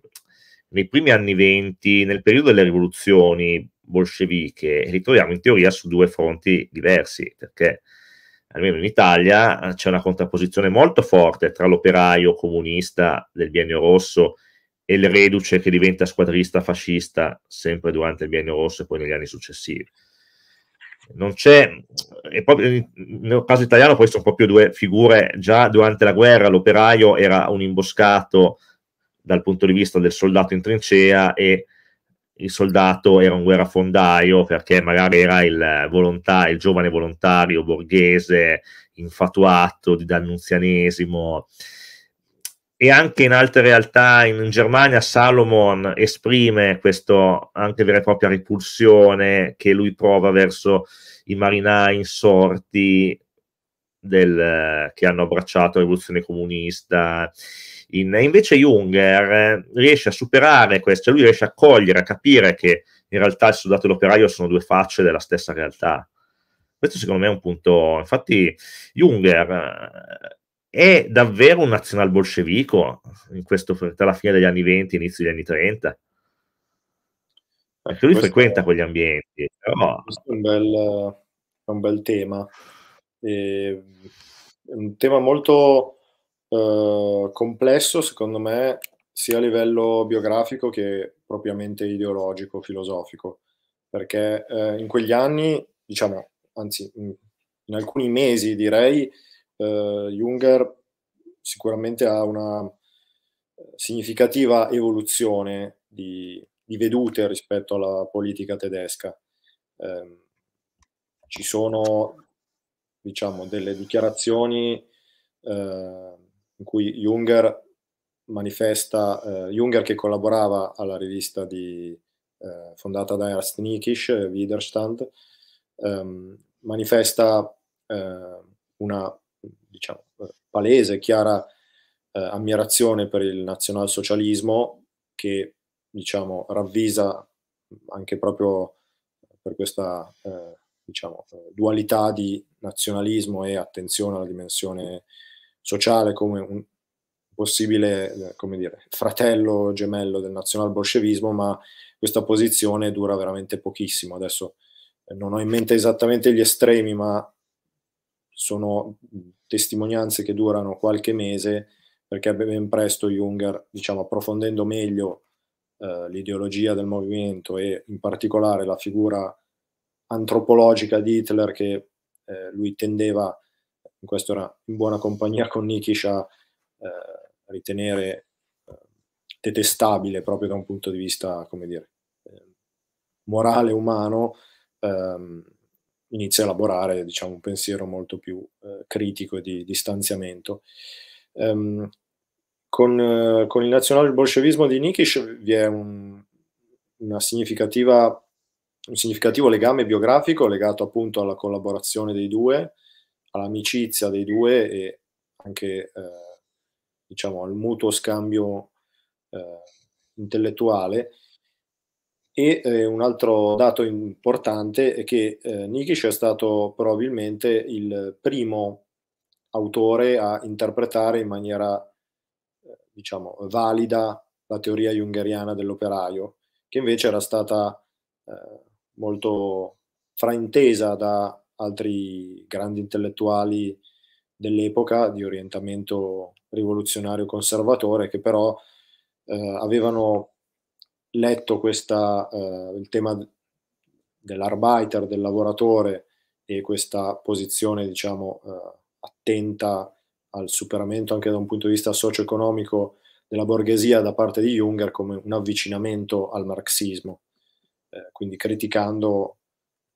nei primi anni venti, nel periodo delle rivoluzioni, bolsceviche li troviamo in teoria su due fronti diversi, perché almeno in Italia c'è una contrapposizione molto forte tra l'operaio comunista del biennio rosso e il reduce che diventa squadrista fascista sempre durante il biennio rosso e poi negli anni successivi. Non c'è, e proprio nel caso italiano poi sono proprio due figure, già durante la guerra l'operaio era un imboscato dal punto di vista del soldato in trincea e il soldato era un guerrafondaio perché magari era il, volontà, il giovane volontario borghese infatuato di dannunzianesimo. E anche in altre realtà, in Germania, Salomon esprime questa anche vera e propria repulsione che lui prova verso i marinai insorti del, che hanno abbracciato la rivoluzione comunista in, invece Junger riesce a superare questo, cioè lui riesce a cogliere, a capire che in realtà il soldato e l'operaio sono due facce della stessa realtà. Questo secondo me è un punto. Infatti Junger eh, è davvero un nazional bolscevico in questo, tra la fine degli anni 20 e inizio degli anni 30. Perché lui questo frequenta è, quegli ambienti. Però... Questo è un bel, un bel tema. E, un tema molto eh, complesso, secondo me, sia a livello biografico che propriamente ideologico, filosofico, perché eh, in quegli anni, diciamo, anzi in, in alcuni mesi direi, eh, Junger sicuramente ha una eh, significativa evoluzione di, di vedute rispetto alla politica tedesca. Eh, ci sono, diciamo, delle dichiarazioni eh, in cui Junger manifesta, eh, Junger che collaborava alla rivista di, eh, fondata da Ernst Nikisch, eh, Widerstand, ehm, manifesta eh, una diciamo, palese, chiara eh, ammirazione per il nazionalsocialismo che diciamo, ravvisa anche proprio per questa eh, diciamo, dualità di nazionalismo e attenzione alla dimensione sociale come un possibile eh, come dire, fratello gemello del nazionalbolscevismo, ma questa posizione dura veramente pochissimo. Adesso eh, non ho in mente esattamente gli estremi, ma sono testimonianze che durano qualche mese, perché ben presto Junger, diciamo, approfondendo meglio eh, l'ideologia del movimento e in particolare la figura antropologica di Hitler che eh, lui tendeva a in questo era in buona compagnia con Nikish a eh, ritenere eh, detestabile proprio da un punto di vista, come dire, eh, morale, umano, ehm, inizia a elaborare diciamo, un pensiero molto più eh, critico e di distanziamento. Um, con, eh, con, il nazionale bolscevismo di Nikish vi è un, un significativo legame biografico legato appunto alla collaborazione dei due, all'amicizia dei due e anche eh, diciamo, al mutuo scambio eh, intellettuale. E eh, un altro dato importante è che eh, Nikisch è stato probabilmente il primo autore a interpretare in maniera eh, diciamo, valida la teoria jungeriana dell'operaio, che invece era stata eh, molto fraintesa da altri grandi intellettuali dell'epoca di orientamento rivoluzionario conservatore che però eh, avevano letto questa, eh, il tema dell'arbiter, del lavoratore e questa posizione diciamo eh, attenta al superamento anche da un punto di vista socio-economico della borghesia da parte di Junger come un avvicinamento al marxismo, eh, quindi criticando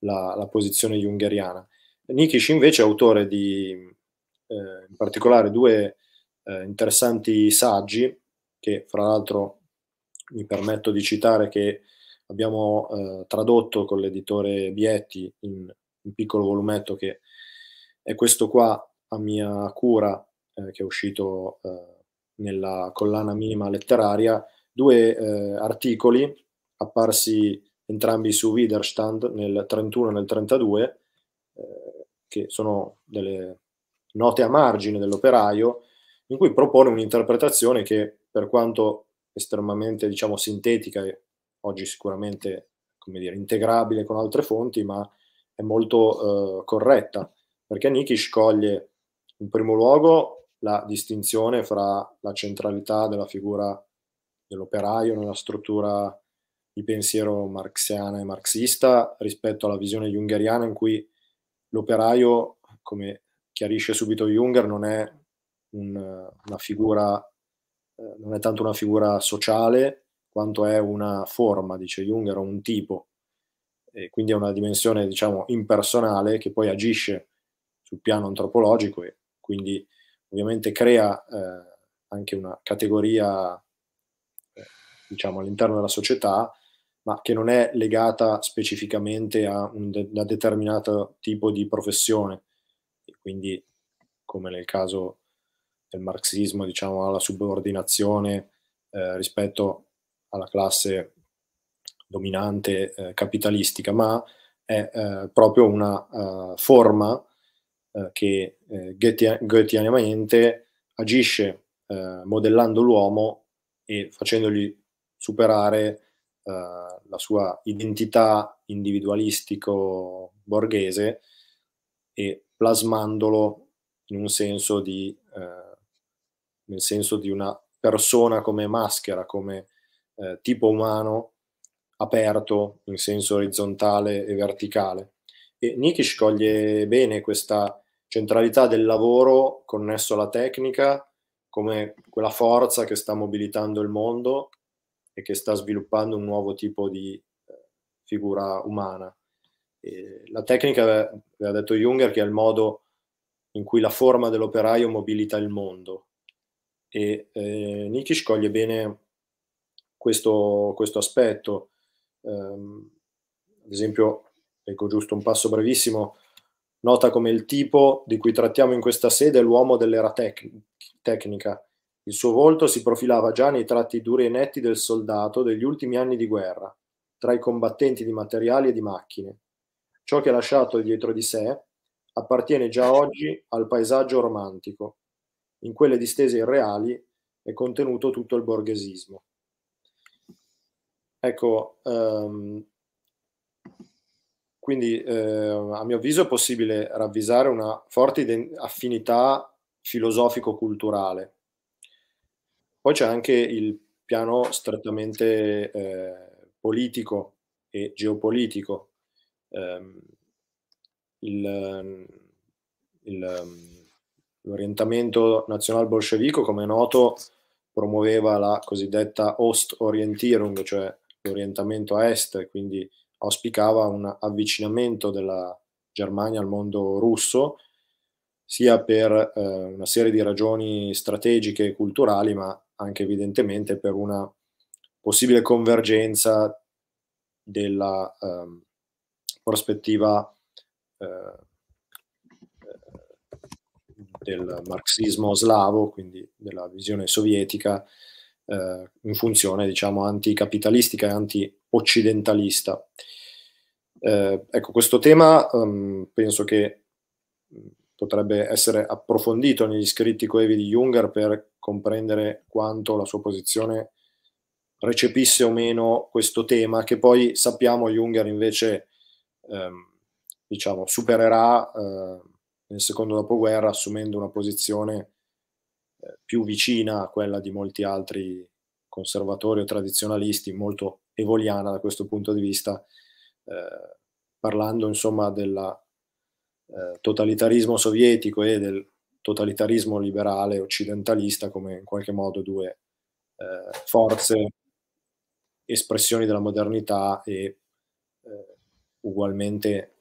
la, la posizione jungheriana. Nikish invece è autore di eh, in particolare due eh, interessanti saggi che fra l'altro mi permetto di citare che abbiamo eh, tradotto con l'editore Bietti in un piccolo volumetto che è questo qua a mia cura eh, che è uscito eh, nella collana minima letteraria due eh, articoli apparsi entrambi su Widerstand nel 31 e nel 32, eh, che sono delle note a margine dell'operaio, in cui propone un'interpretazione che, per quanto estremamente diciamo, sintetica e oggi sicuramente dire, integrabile con altre fonti, ma è molto eh, corretta, perché Nikish coglie in primo luogo la distinzione fra la centralità della figura dell'operaio nella struttura il pensiero marxiano e marxista rispetto alla visione jungeriana in cui l'operaio, come chiarisce subito Junger, non è un, una figura, eh, non è tanto una figura sociale quanto è una forma, dice Junger, o un tipo. E quindi è una dimensione, diciamo, impersonale che poi agisce sul piano antropologico e quindi ovviamente crea eh, anche una categoria, eh, diciamo, all'interno della società ma che non è legata specificamente a un de una determinato tipo di professione, e quindi come nel caso del marxismo, diciamo, alla subordinazione eh, rispetto alla classe dominante eh, capitalistica, ma è eh, proprio una uh, forma uh, che eh, goethianamente agisce uh, modellando l'uomo e facendogli superare eh, la sua identità individualistico borghese e plasmandolo in un senso di, eh, nel senso di una persona come maschera, come eh, tipo umano aperto in senso orizzontale e verticale. E Nikish coglie bene questa centralità del lavoro connesso alla tecnica come quella forza che sta mobilitando il mondo e che sta sviluppando un nuovo tipo di eh, figura umana. E la tecnica, aveva detto Junger, che è il modo in cui la forma dell'operaio mobilita il mondo. E eh, Nikish coglie bene questo, questo aspetto. Um, ad esempio, ecco giusto un passo brevissimo, nota come il tipo di cui trattiamo in questa sede è l'uomo dell'era tec- tecnica, il suo volto si profilava già nei tratti duri e netti del soldato degli ultimi anni di guerra, tra i combattenti di materiali e di macchine. Ciò che ha lasciato dietro di sé appartiene già oggi al paesaggio romantico. In quelle distese irreali è contenuto tutto il borghesismo. Ecco, um, quindi eh, a mio avviso è possibile ravvisare una forte affinità filosofico-culturale poi c'è anche il piano strettamente eh, politico e geopolitico. Um, il, ehm, il, ehm, l'orientamento nazional bolscevico, come è noto, promuoveva la cosiddetta Ost-Orientierung, cioè l'orientamento a est, quindi auspicava un avvicinamento della Germania al mondo russo, sia per eh, una serie di ragioni strategiche e culturali, ma anche evidentemente per una possibile convergenza della eh, prospettiva eh, del marxismo slavo, quindi della visione sovietica, eh, in funzione diciamo anticapitalistica e antioccidentalista. occidentalista eh, ecco, questo tema um, penso che potrebbe essere approfondito negli scritti coevi di Junger per comprendere quanto la sua posizione recepisse o meno questo tema, che poi sappiamo Junger invece ehm, diciamo, supererà eh, nel secondo dopoguerra assumendo una posizione eh, più vicina a quella di molti altri conservatori o tradizionalisti, molto evoliana da questo punto di vista, eh, parlando insomma della eh, totalitarismo sovietico e del totalitarismo liberale occidentalista come in qualche modo due eh, forze, espressioni della modernità e eh, ugualmente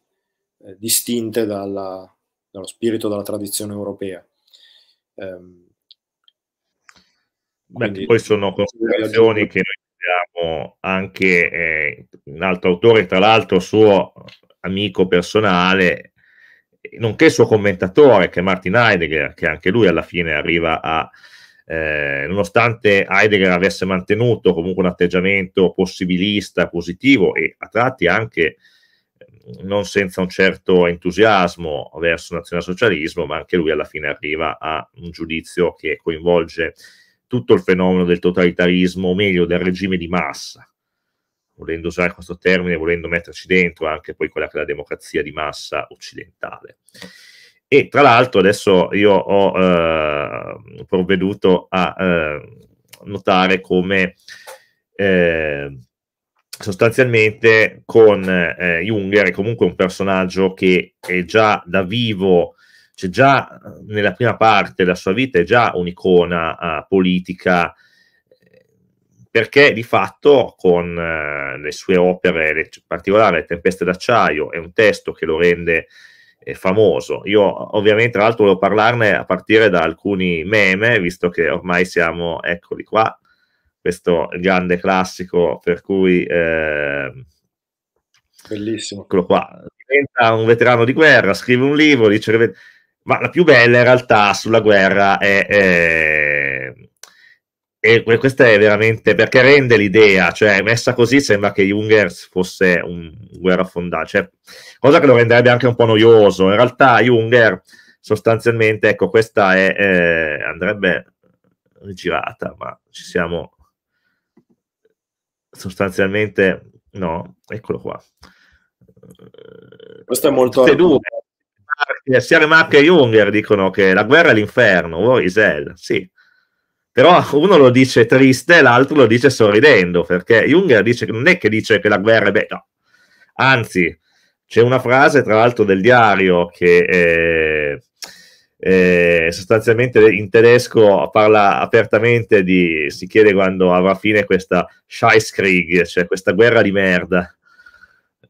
eh, distinte dalla, dallo spirito della tradizione europea. Ehm, quindi, Beh, poi sono considerazioni che noi abbiamo anche eh, un altro autore, tra l'altro suo amico personale, nonché il suo commentatore, che è Martin Heidegger, che anche lui alla fine arriva a, eh, nonostante Heidegger avesse mantenuto comunque un atteggiamento possibilista, positivo e a tratti anche eh, non senza un certo entusiasmo verso il nazionalsocialismo, ma anche lui alla fine arriva a un giudizio che coinvolge tutto il fenomeno del totalitarismo, o meglio del regime di massa, volendo usare questo termine, volendo metterci dentro anche poi quella che è la democrazia di massa occidentale. E tra l'altro adesso io ho eh, provveduto a eh, notare come eh, sostanzialmente con eh, Junger è comunque un personaggio che è già da vivo, cioè già nella prima parte della sua vita è già un'icona eh, politica perché di fatto con eh, le sue opere, in particolare Tempeste d'acciaio, è un testo che lo rende eh, famoso. Io ovviamente tra l'altro volevo parlarne a partire da alcuni meme, visto che ormai siamo, eccoli qua, questo grande classico per cui... Eh, Bellissimo. Eccolo qua. Diventa un veterano di guerra, scrive un libro, dice... Ma la più bella in realtà sulla guerra è eh, e questa è veramente perché rende l'idea, cioè messa così sembra che Junger fosse un guerrafondale, cioè, cosa che lo renderebbe anche un po' noioso. In realtà Junger sostanzialmente, ecco, questa è, eh, andrebbe rigirata, ma ci siamo sostanzialmente, no, eccolo qua. Questo è molto... sia le che Junger dicono che la guerra è l'inferno, War is hell, sì, però uno lo dice triste l'altro lo dice sorridendo, perché Junger dice, che non è che dice che la guerra è bella, no. anzi, c'è una frase tra l'altro del diario che è, eh, è eh, sostanzialmente in tedesco parla apertamente di, si chiede quando avrà fine questa Scheißkrieg, cioè questa guerra di merda.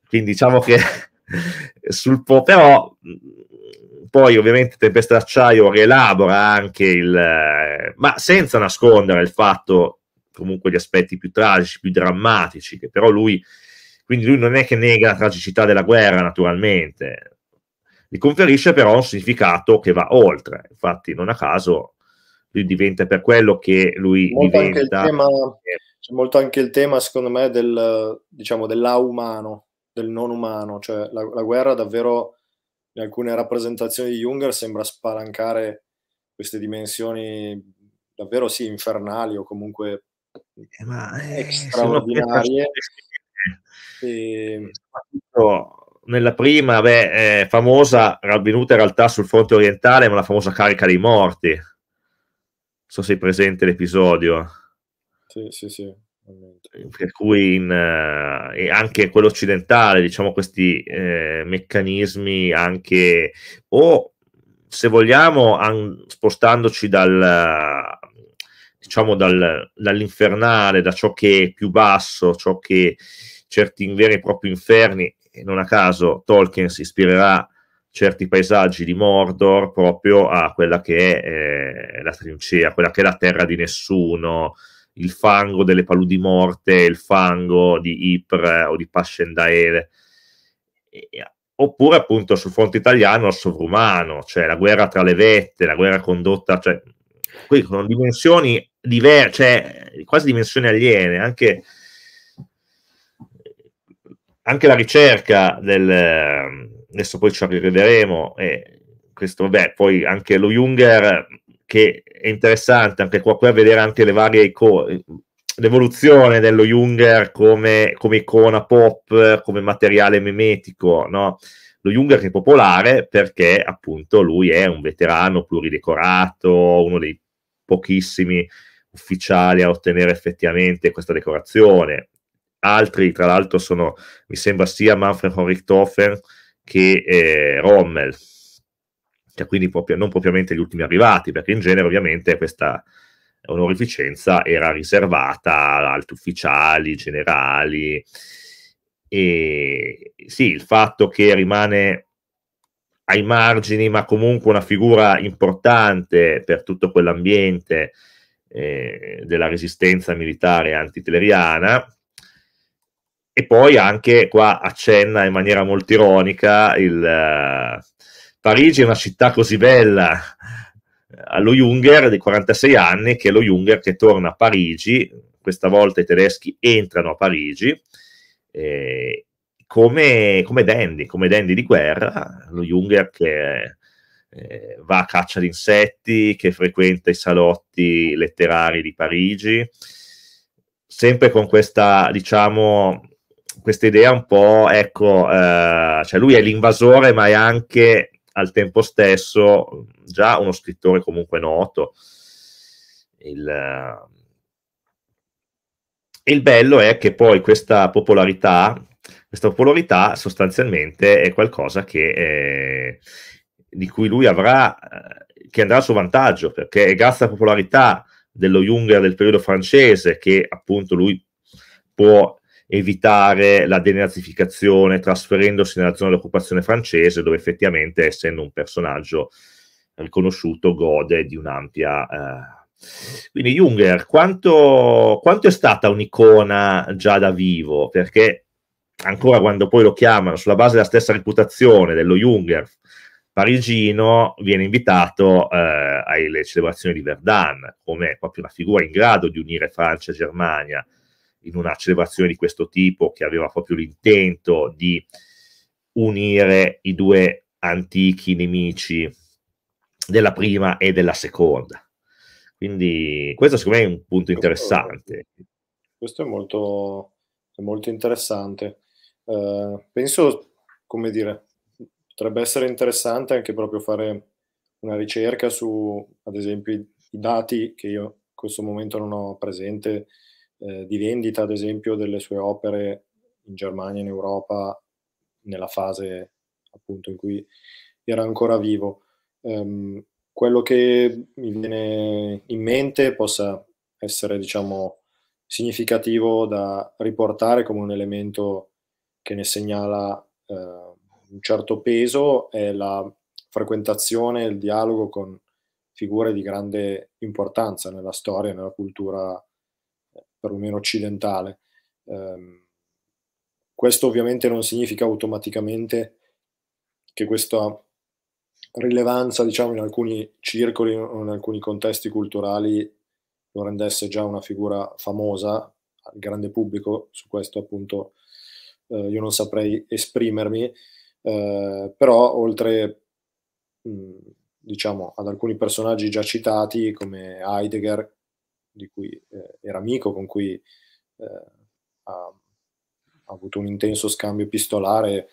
Quindi diciamo che sul po', però poi ovviamente Tempesta Acciaio rielabora anche il... Eh, ma senza nascondere il fatto, comunque gli aspetti più tragici, più drammatici, che però lui... Quindi lui non è che nega la tragicità della guerra, naturalmente, gli conferisce però un significato che va oltre. Infatti, non a caso, lui diventa per quello che lui molto diventa... Anche tema, c'è molto anche il tema, secondo me, del, diciamo, umano, del non umano. Cioè, la, la guerra davvero in alcune rappresentazioni di Junger sembra spalancare queste dimensioni davvero sì, infernali o comunque eh, ma, eh, straordinarie. E... Nella prima, beh, è eh, famosa, ravvenuta in realtà sul fronte orientale, ma la famosa carica dei morti. Non so se è presente l'episodio. Sì, sì, sì per cui in, eh, anche quello occidentale, diciamo questi eh, meccanismi anche o se vogliamo an, spostandoci dal diciamo dal, dall'infernale, da ciò che è più basso, ciò che certi veri e propri inferni, e non a caso Tolkien si ispirerà certi paesaggi di Mordor proprio a quella che è eh, la trincea, quella che è la terra di nessuno, il fango delle paludi morte, il fango di Ypres o di Pascendaele. Oppure appunto sul fronte italiano il sovrumano, cioè la guerra tra le vette, la guerra condotta, cioè qui sono dimensioni diverse, cioè, quasi dimensioni aliene, anche, anche la ricerca del... adesso poi ci arriveremo, e questo vabbè, poi anche lo Junger che è interessante anche qua, qua vedere anche le varie icone, l'evoluzione dello Junger come, come, icona pop, come materiale memetico, no? Lo Junger è popolare perché appunto lui è un veterano pluridecorato, uno dei pochissimi ufficiali a ottenere effettivamente questa decorazione. Altri, tra l'altro, sono, mi sembra sia Manfred von Richthofen che eh, Rommel, cioè quindi proprio, non propriamente gli ultimi arrivati, perché in genere ovviamente questa onorificenza era riservata ad altri ufficiali, generali, e sì, il fatto che rimane ai margini, ma comunque una figura importante per tutto quell'ambiente eh, della resistenza militare antitleriana. E poi anche qua accenna in maniera molto ironica il, eh, Parigi è una città così bella allo Junger di 46 anni, che è lo Junger che torna a Parigi, questa volta i tedeschi entrano a Parigi, eh, come, come dandy, come dandy di guerra, lo Junger che eh, va a caccia di insetti, che frequenta i salotti letterari di Parigi, sempre con questa, diciamo, questa idea un po', ecco, eh, cioè lui è l'invasore ma è anche al tempo stesso già uno scrittore comunque noto. Il, eh, il bello è che poi questa popolarità, questa popolarità sostanzialmente è qualcosa che, eh, di cui lui avrà, eh, che andrà a suo vantaggio, perché è grazie alla popolarità dello Junger del periodo francese che appunto lui può evitare la denazificazione trasferendosi nella zona d'occupazione francese dove effettivamente essendo un personaggio riconosciuto gode di un'ampia... Eh. Quindi Junger, quanto, quanto è stata un'icona già da vivo? Perché ancora quando poi lo chiamano sulla base della stessa reputazione dello Junger parigino viene invitato eh, alle celebrazioni di Verdun come proprio una figura in grado di unire Francia e Germania in una celebrazione di questo tipo che aveva proprio l'intento di unire i due antichi nemici della prima e della seconda. Quindi questo secondo me è un punto interessante. Questo è molto, è molto interessante. Uh, penso, come dire, potrebbe essere interessante anche proprio fare una ricerca su, ad esempio, i, i dati che io in questo momento non ho presente eh, di vendita, ad esempio, delle sue opere in Germania, in Europa, nella fase appunto in cui era ancora vivo. Um, quello che mi viene in mente possa essere, diciamo, significativo da riportare come un elemento che ne segnala eh, un certo peso è la frequentazione il dialogo con figure di grande importanza nella storia nella cultura perlomeno occidentale. Eh, questo ovviamente non significa automaticamente che questa rilevanza, diciamo, in alcuni circoli o in alcuni contesti culturali lo rendesse già una figura famosa al grande pubblico, su questo appunto eh, io non saprei esprimermi, eh, però oltre mh, mm, diciamo, ad alcuni personaggi già citati come Heidegger, di cui eh, era amico, con cui eh, ha, ha, avuto un intenso scambio epistolare,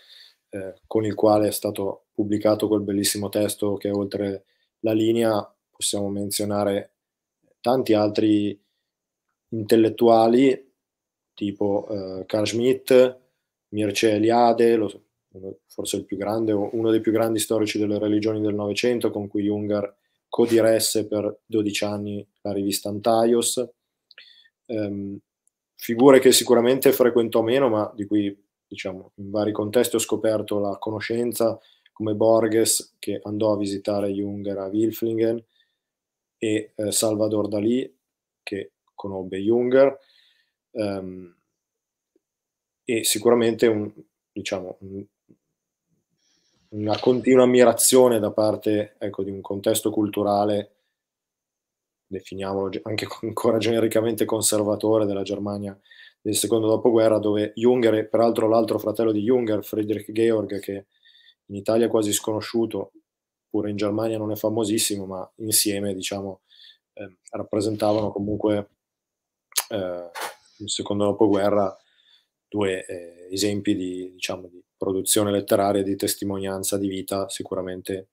eh, con il quale è stato pubblicato quel bellissimo testo che oltre la linea possiamo menzionare tanti altri intellettuali tipo eh, Carl Schmitt, Mirce Eliade, lo, forse grande, uno dei più grandi storici delle religioni del Novecento, con cui Junger codiresse per 12 anni la rivista Antaios, ehm, figure che sicuramente frequentò meno, ma di cui diciamo, in vari contesti ho scoperto la conoscenza, come Borges che andò a visitare Junger a Wilflingen e eh, Salvador Dalí, che conobbe Junger. Um, e sicuramente un, diciamo, un, una continua ammirazione da parte ecco, di un contesto culturale definiamolo anche ancora genericamente conservatore della Germania del secondo dopoguerra, dove Junger e peraltro l'altro fratello di Junger, Friedrich Georg, che in Italia è quasi sconosciuto, pure in Germania non è famosissimo, ma insieme diciamo, eh, rappresentavano comunque eh, il secondo dopoguerra due eh, esempi di, diciamo, di, produzione letteraria, di testimonianza di vita sicuramente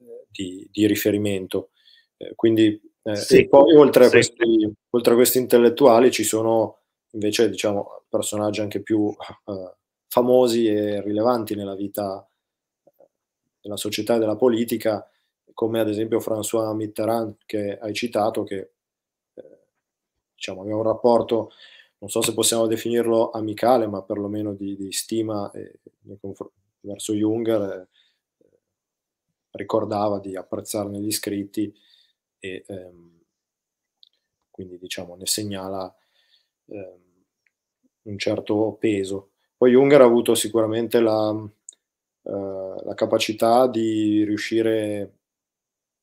eh, di, di riferimento. Eh, quindi eh, sì. E poi oltre a, questi, oltre a, questi, intellettuali ci sono invece diciamo, personaggi anche più eh, famosi e rilevanti nella vita eh, della società e della politica, come ad esempio François Mitterrand che hai citato, che eh, diciamo, aveva un rapporto, non so se possiamo definirlo amicale, ma perlomeno di, di stima e, eh, verso Junger, eh, ricordava di apprezzarne gli scritti e ehm, quindi diciamo ne segnala ehm, un certo peso. Poi Junger ha avuto sicuramente la, eh, la capacità di riuscire,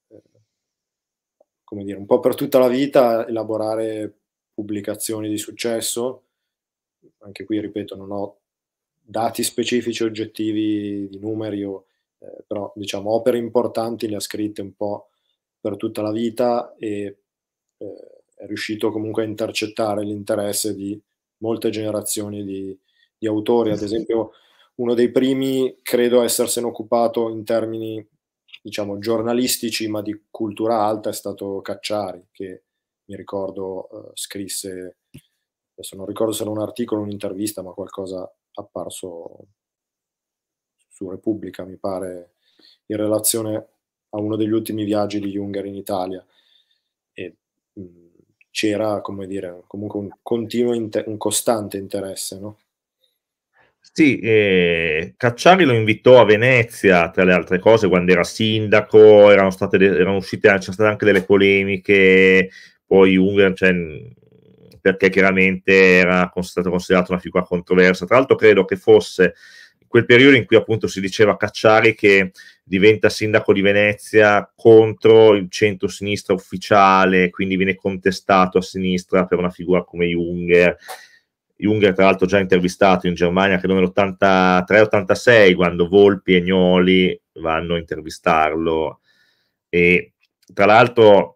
eh, come dire, un po' per tutta la vita a elaborare pubblicazioni di successo. Anche qui, ripeto, non ho dati specifici, oggettivi di numeri, o, eh, però diciamo opere importanti le ha scritte un po' per tutta la vita e eh, è riuscito comunque a intercettare l'interesse di molte generazioni di, di autori. Ad esempio, uno dei primi credo essersene occupato in termini diciamo giornalistici ma di cultura alta è stato Cacciari che mi ricordo eh, scrisse adesso non ricordo se era un articolo un'intervista ma qualcosa apparso su Repubblica mi pare in relazione a uno degli ultimi viaggi di Junger in Italia e mh, c'era, come dire, comunque un continuo, inter- un costante interesse, no? Sì, eh, Cacciari lo invitò a Venezia, tra le altre cose, quando era sindaco, erano state, de- erano uscite, c'erano state anche delle polemiche, poi Junger cioè, perché chiaramente era stato considerato una figura controversa. Tra l'altro credo che fosse quel periodo in cui appunto si diceva Cacciari che diventa sindaco di Venezia contro il centro-sinistra ufficiale, quindi viene contestato a sinistra per una figura come Junger. Junger, tra l'altro, già intervistato in Germania, credo nell'83-86, quando Volpi e Gnoli vanno a intervistarlo. E tra l'altro,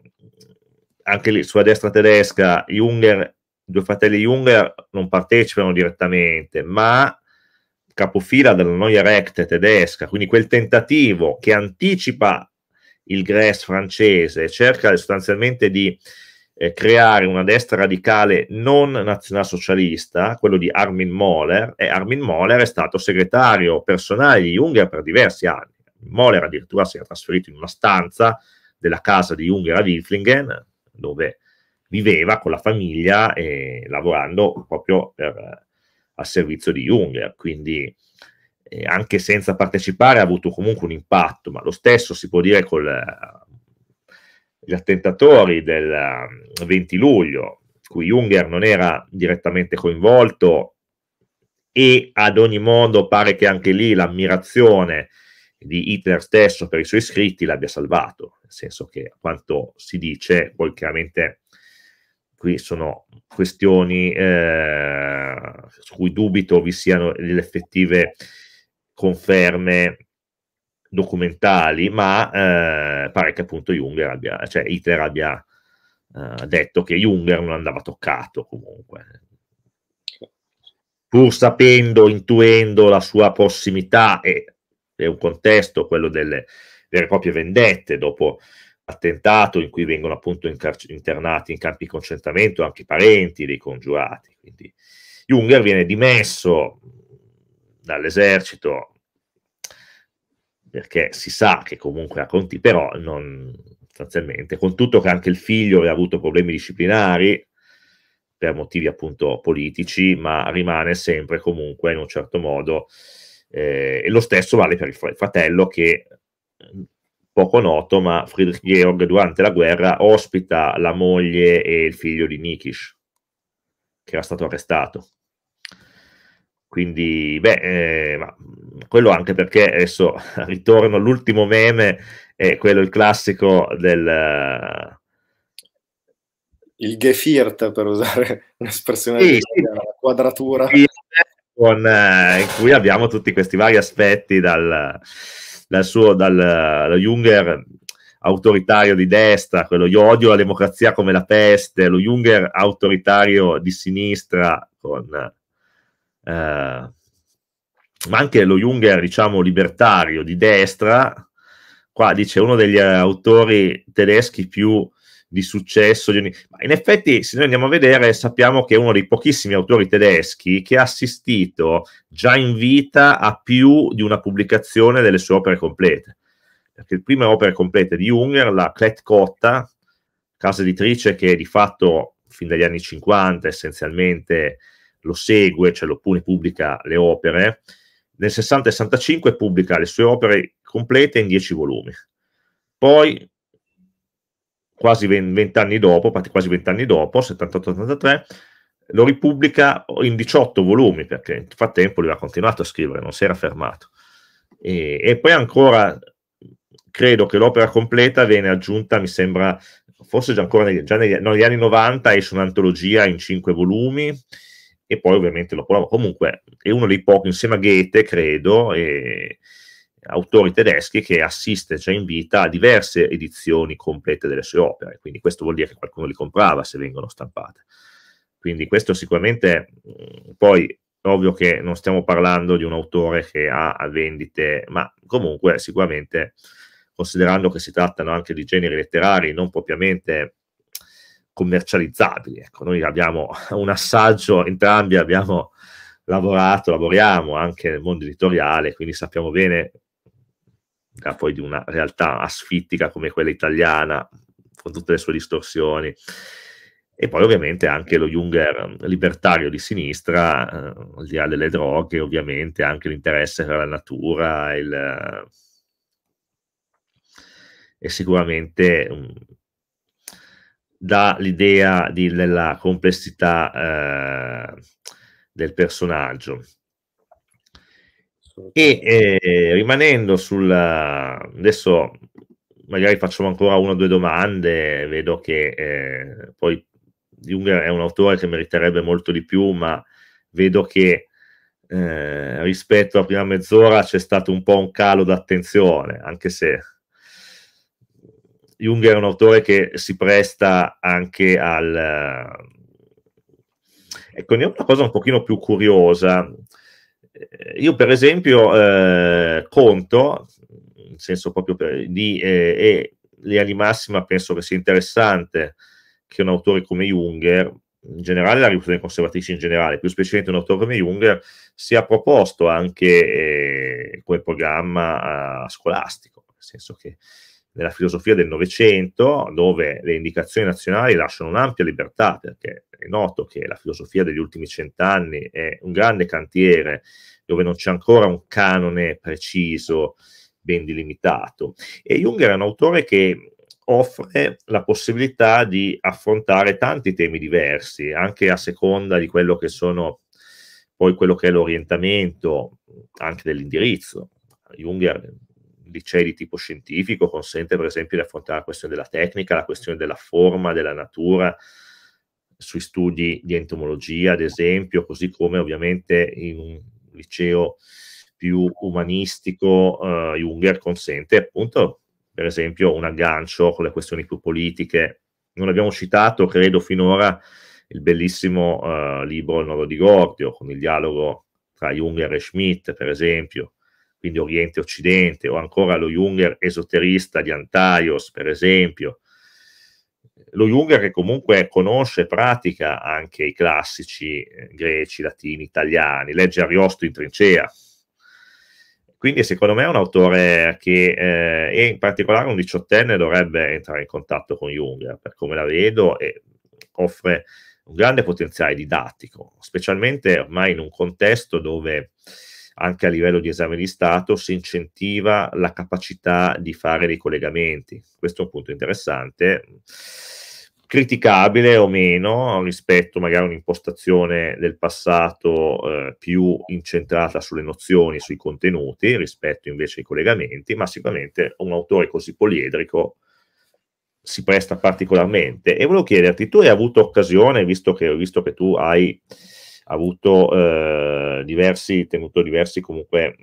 anche lì sulla destra tedesca, Junger, i due fratelli Junger non partecipano direttamente, ma capofila della Neue Rechte tedesca, quindi quel tentativo che anticipa il Gress francese, cerca sostanzialmente di eh, creare una destra radicale non nazionalsocialista, quello di Armin Moller, e Armin Moller è stato segretario personale di Junger per diversi anni. Moller addirittura si è trasferito in una stanza della casa di Junger a Wilflingen, dove viveva con la famiglia e lavorando proprio per eh, a servizio di Junger, quindi eh, anche senza partecipare ha avuto comunque un impatto, ma lo stesso si può dire con eh, gli attentatori del 20 eh, luglio, cui Junger non era direttamente coinvolto e ad ogni modo pare che anche lì l'ammirazione di Hitler stesso per i suoi scritti l'abbia salvato, nel senso che a quanto si dice, poi chiaramente qui sono questioni eh, su cui dubito vi siano le effettive conferme documentali, ma eh, pare che appunto Junger abbia, cioè Hitler abbia eh, detto che Junger non andava toccato comunque, pur sapendo, intuendo la sua prossimità e, e un contesto, quello delle vere e proprie vendette dopo attentato in cui vengono appunto incar- internati in campi di concentramento anche i parenti dei congiurati. Quindi Junger viene dimesso dall'esercito perché si sa che comunque ha Conti, però non sostanzialmente, con tutto che anche il figlio aveva avuto problemi disciplinari per motivi appunto politici, ma rimane sempre comunque in un certo modo, eh, e lo stesso vale per il fratello che poco noto, ma Friedrich Georg durante la guerra ospita la moglie e il figlio di Nikisch, che era stato arrestato. Quindi, beh, eh, ma quello anche perché adesso ritorno all'ultimo meme, è quello il classico del... Eh, il gefirt, per usare un'espressione sì, di la sì, quadratura. Con, eh, in cui abbiamo tutti questi vari aspetti dal dal suo dal, Junger autoritario di destra, quello io odio la democrazia come la peste, lo Junger autoritario di sinistra con, eh, ma anche lo Junger diciamo libertario di destra, qua dice uno degli eh, autori tedeschi più di successo. Di... in effetti, se noi andiamo a vedere, sappiamo che è uno dei pochissimi autori tedeschi che ha assistito già in vita a più di una pubblicazione delle sue opere complete. Perché le prime opere complete di Junger, la Klett Cotta, casa editrice che di fatto fin dagli anni 50 essenzialmente lo segue, cioè lo pune pubblica le opere, nel 60 e 65 pubblica le sue opere complete in 10 volumi. Poi quasi vent'anni dopo, quasi vent'anni dopo, 78-83, lo ripubblica in 18 volumi, perché nel frattempo lui ha continuato a scrivere, non si era fermato. E, e, poi ancora, credo che l'opera completa viene aggiunta, mi sembra, forse già ancora negli, già negli, negli anni 90, esce un'antologia in 5 volumi, e poi ovviamente lo provo. comunque è uno dei pochi, insieme a Goethe, credo, e, autori tedeschi che assiste già in vita a diverse edizioni complete delle sue opere, quindi questo vuol dire che qualcuno li comprava se vengono stampate. Quindi questo sicuramente, poi è ovvio che non stiamo parlando di un autore che ha vendite, ma comunque sicuramente considerando che si trattano anche di generi letterari non propriamente commercializzabili. Ecco, noi abbiamo un assaggio, entrambi abbiamo lavorato, lavoriamo anche nel mondo editoriale, quindi sappiamo bene da poi di una realtà asfittica come quella italiana, con tutte le sue distorsioni. E poi ovviamente anche lo Junger eh, libertario di sinistra, eh, al di là delle droghe, ovviamente anche l'interesse per la natura, il, eh, e sicuramente dà l'idea di, della complessità eh, del personaggio. E eh, rimanendo sulla... adesso magari facciamo ancora una o due domande, vedo che eh, poi Junger è un autore che meriterebbe molto di più, ma vedo che eh, rispetto alla prima mezz'ora c'è stato un po' un calo d'attenzione, anche se Junger è un autore che si presta anche al... Eh, ecco, ne ho una cosa un pochino più curiosa, io per esempio eh, conto, in senso proprio per, di, eh, l'idea di massima penso che sia interessante che un autore come Junger, in generale la rivoluzione conservatrice in generale, più specialmente un autore come Junger, sia proposto anche eh, quel programma eh, scolastico, nel senso che nella filosofia del Novecento, dove le indicazioni nazionali lasciano un'ampia libertà, perché è noto che la filosofia degli ultimi cent'anni è un grande cantiere dove non c'è ancora un canone preciso, ben delimitato. E Jung era un autore che offre la possibilità di affrontare tanti temi diversi, anche a seconda di quello che sono poi quello che è l'orientamento anche dell'indirizzo. Junger, licei di tipo scientifico consente per esempio di affrontare la questione della tecnica, la questione della forma, della natura, sui studi di entomologia ad esempio, così come ovviamente in un liceo più umanistico eh, Junger consente appunto per esempio un aggancio con le questioni più politiche. Non abbiamo citato, credo, finora il bellissimo eh, libro Il nodo di Gordio, con il dialogo tra Junger e Schmidt, per esempio, quindi Oriente e Occidente, o ancora lo Junger esoterista di Antaios, per esempio, lo Junger che comunque conosce e pratica anche i classici eh, greci, latini, italiani, legge Ariosto in trincea. Quindi secondo me è un autore che, eh, e in particolare un diciottenne, dovrebbe entrare in contatto con Junger, per come la vedo, e offre un grande potenziale didattico, specialmente ormai in un contesto dove anche a livello di esame di Stato, si incentiva la capacità di fare dei collegamenti. Questo è un punto interessante criticabile o meno rispetto magari a un'impostazione del passato eh, più incentrata sulle nozioni, sui contenuti, rispetto invece ai collegamenti, ma sicuramente un autore così poliedrico si presta particolarmente. E volevo chiederti, tu hai avuto occasione, visto che visto che tu hai ha avuto eh, diversi, tenuto diversi comunque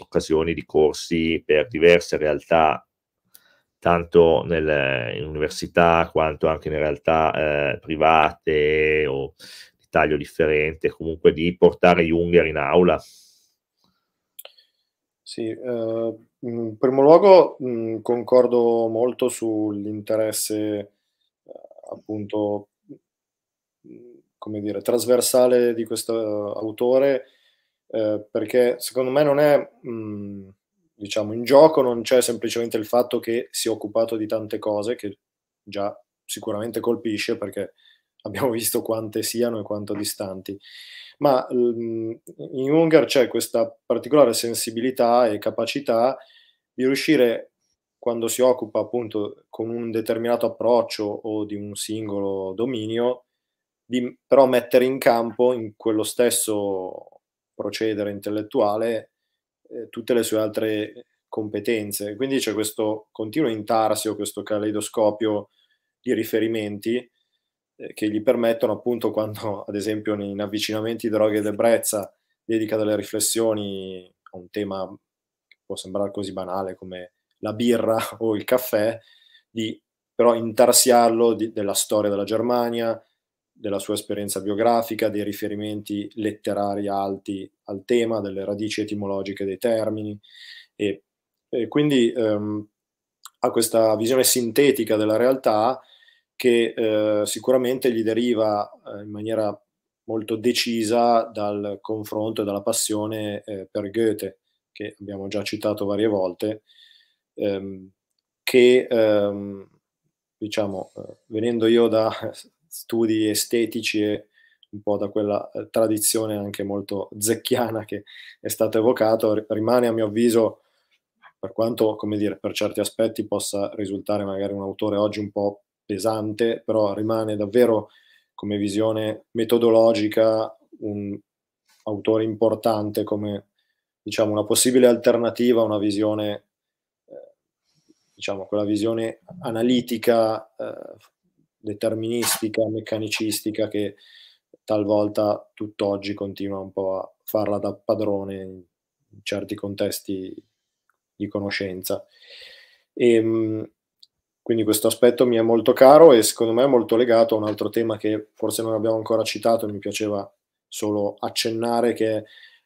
occasioni di corsi per diverse realtà, tanto nelle, in università quanto anche in realtà eh, private o di taglio differente, comunque di portare Junger in aula. Sì, eh, in primo luogo mh, concordo molto sull'interesse eh, appunto come dire, trasversale di questo eh, autore, eh, perché secondo me non è, mh, mm, diciamo, in gioco non c'è semplicemente il fatto che si è occupato di tante cose, che già sicuramente colpisce perché abbiamo visto quante siano e quanto distanti, ma mh, mm, in Unger c'è questa particolare sensibilità e capacità di riuscire quando si occupa appunto con un determinato approccio o di un singolo dominio di però mettere in campo in quello stesso procedere intellettuale eh, tutte le sue altre competenze. Quindi c'è questo continuo intarsio, questo caleidoscopio di riferimenti eh, che gli permettono appunto quando ad esempio in avvicinamenti droghe ed ebbrezza dedica delle riflessioni a un tema che può sembrare così banale come la birra o il caffè, di però intarsiarlo di, della storia della Germania, della sua esperienza biografica, dei riferimenti letterari alti al tema, delle radici etimologiche dei termini e, e quindi ehm, ha questa visione sintetica della realtà che eh, sicuramente gli deriva eh, in maniera molto decisa dal confronto e dalla passione eh, per Goethe, che abbiamo già citato varie volte, ehm, che ehm, diciamo, eh, venendo io da studi estetici e un po' da quella eh, tradizione anche molto zecchiana che è stata evocata, rimane a mio avviso, per quanto, come dire, per certi aspetti possa risultare magari un autore oggi un po' pesante, però rimane davvero come visione metodologica un autore importante come diciamo una possibile alternativa a una visione eh, diciamo quella visione analitica eh, deterministica, meccanicistica che talvolta tutt'oggi continua un po' a farla da padrone in certi contesti di conoscenza. E, ehm, quindi questo aspetto mi è molto caro e secondo me è molto legato a un altro tema che forse non abbiamo ancora citato, e mi piaceva solo accennare, che è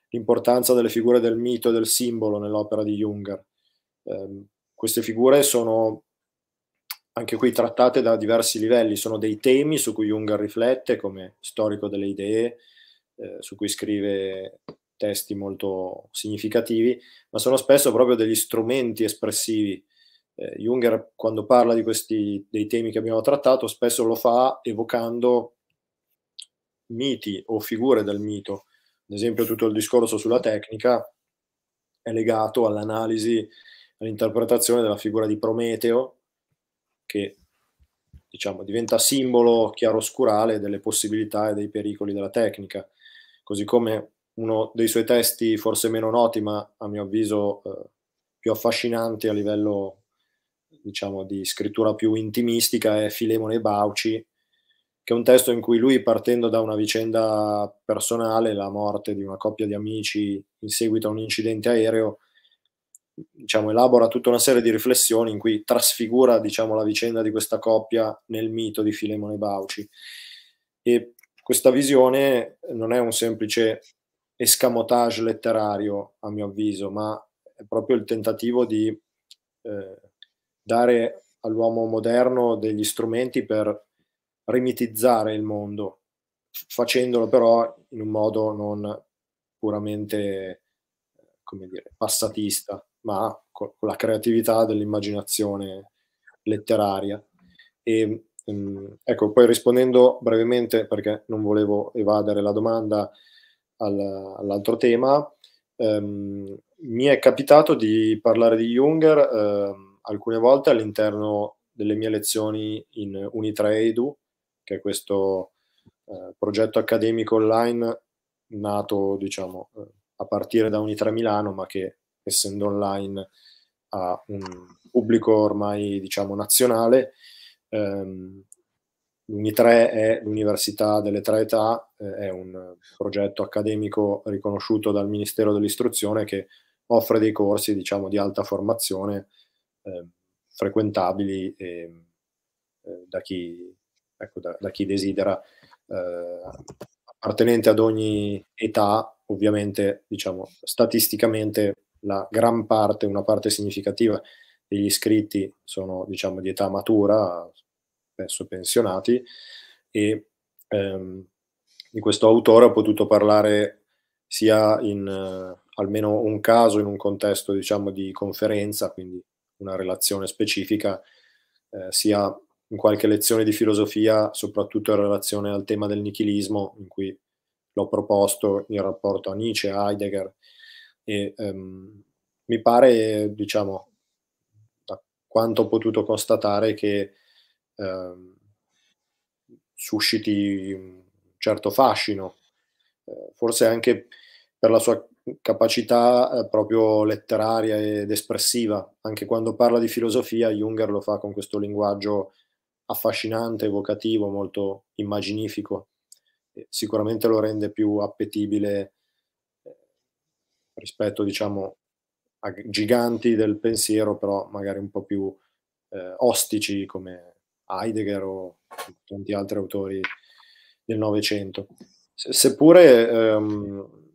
l'importanza delle figure del mito e del simbolo nell'opera di Junger. Eh, queste figure sono anche qui trattate da diversi livelli, sono dei temi su cui Jung riflette come storico delle idee, eh, su cui scrive testi molto significativi, ma sono spesso proprio degli strumenti espressivi. Eh, Junger, quando parla di questi dei temi che abbiamo trattato, spesso lo fa evocando miti o figure del mito. Ad esempio, tutto il discorso sulla tecnica è legato all'analisi, all'interpretazione della figura di Prometeo, che diciamo, diventa simbolo chiaroscurale delle possibilità e dei pericoli della tecnica, così come uno dei suoi testi forse meno noti, ma a mio avviso eh, più affascinanti a livello diciamo, di scrittura più intimistica è Filemone Bauci, che è un testo in cui lui, partendo da una vicenda personale, la morte di una coppia di amici in seguito a un incidente aereo, diciamo, elabora tutta una serie di riflessioni in cui trasfigura diciamo, la vicenda di questa coppia nel mito di Filemone Bauci. E questa visione non è un semplice escamotage letterario, a mio avviso, ma è proprio il tentativo di eh, dare all'uomo moderno degli strumenti per rimitizzare il mondo, facendolo però in un modo non puramente, come dire, passatista ma con, la creatività dell'immaginazione letteraria. E, um, ecco, poi rispondendo brevemente, perché non volevo evadere la domanda al, all'altro tema, um, mi è capitato di parlare di Junger um, alcune volte all'interno delle mie lezioni in Unitraedu, che è questo uh, progetto accademico online nato, diciamo, eh, a partire da Unitra Milano, ma che essendo online, a un pubblico ormai diciamo nazionale. Um, ehm, L'Uni3 è l'Università delle Tre Età, eh, è un progetto accademico riconosciuto dal Ministero dell'Istruzione che offre dei corsi diciamo, di alta formazione eh, frequentabili e, eh, da, chi, ecco, da, da, chi, desidera, eh, appartenente ad ogni età, ovviamente diciamo, statisticamente la gran parte, una parte significativa degli iscritti sono diciamo di età matura, spesso pensionati, e ehm, di questo autore ho potuto parlare sia in eh, almeno un caso in un contesto diciamo di conferenza, quindi una relazione specifica, eh, sia in qualche lezione di filosofia, soprattutto in relazione al tema del nichilismo, in cui l'ho proposto in rapporto a Nietzsche, a Heidegger, e ehm, mi pare, diciamo, da quanto ho potuto constatare che ehm, susciti un certo fascino, eh, forse anche per la sua capacità eh, proprio letteraria ed espressiva. Anche quando parla di filosofia, Junger lo fa con questo linguaggio affascinante, evocativo, molto immaginifico. Sicuramente lo rende più appetibile rispetto diciamo, a giganti del pensiero, però magari un po' più eh, ostici come Heidegger o tanti altri autori del Novecento. seppure ehm,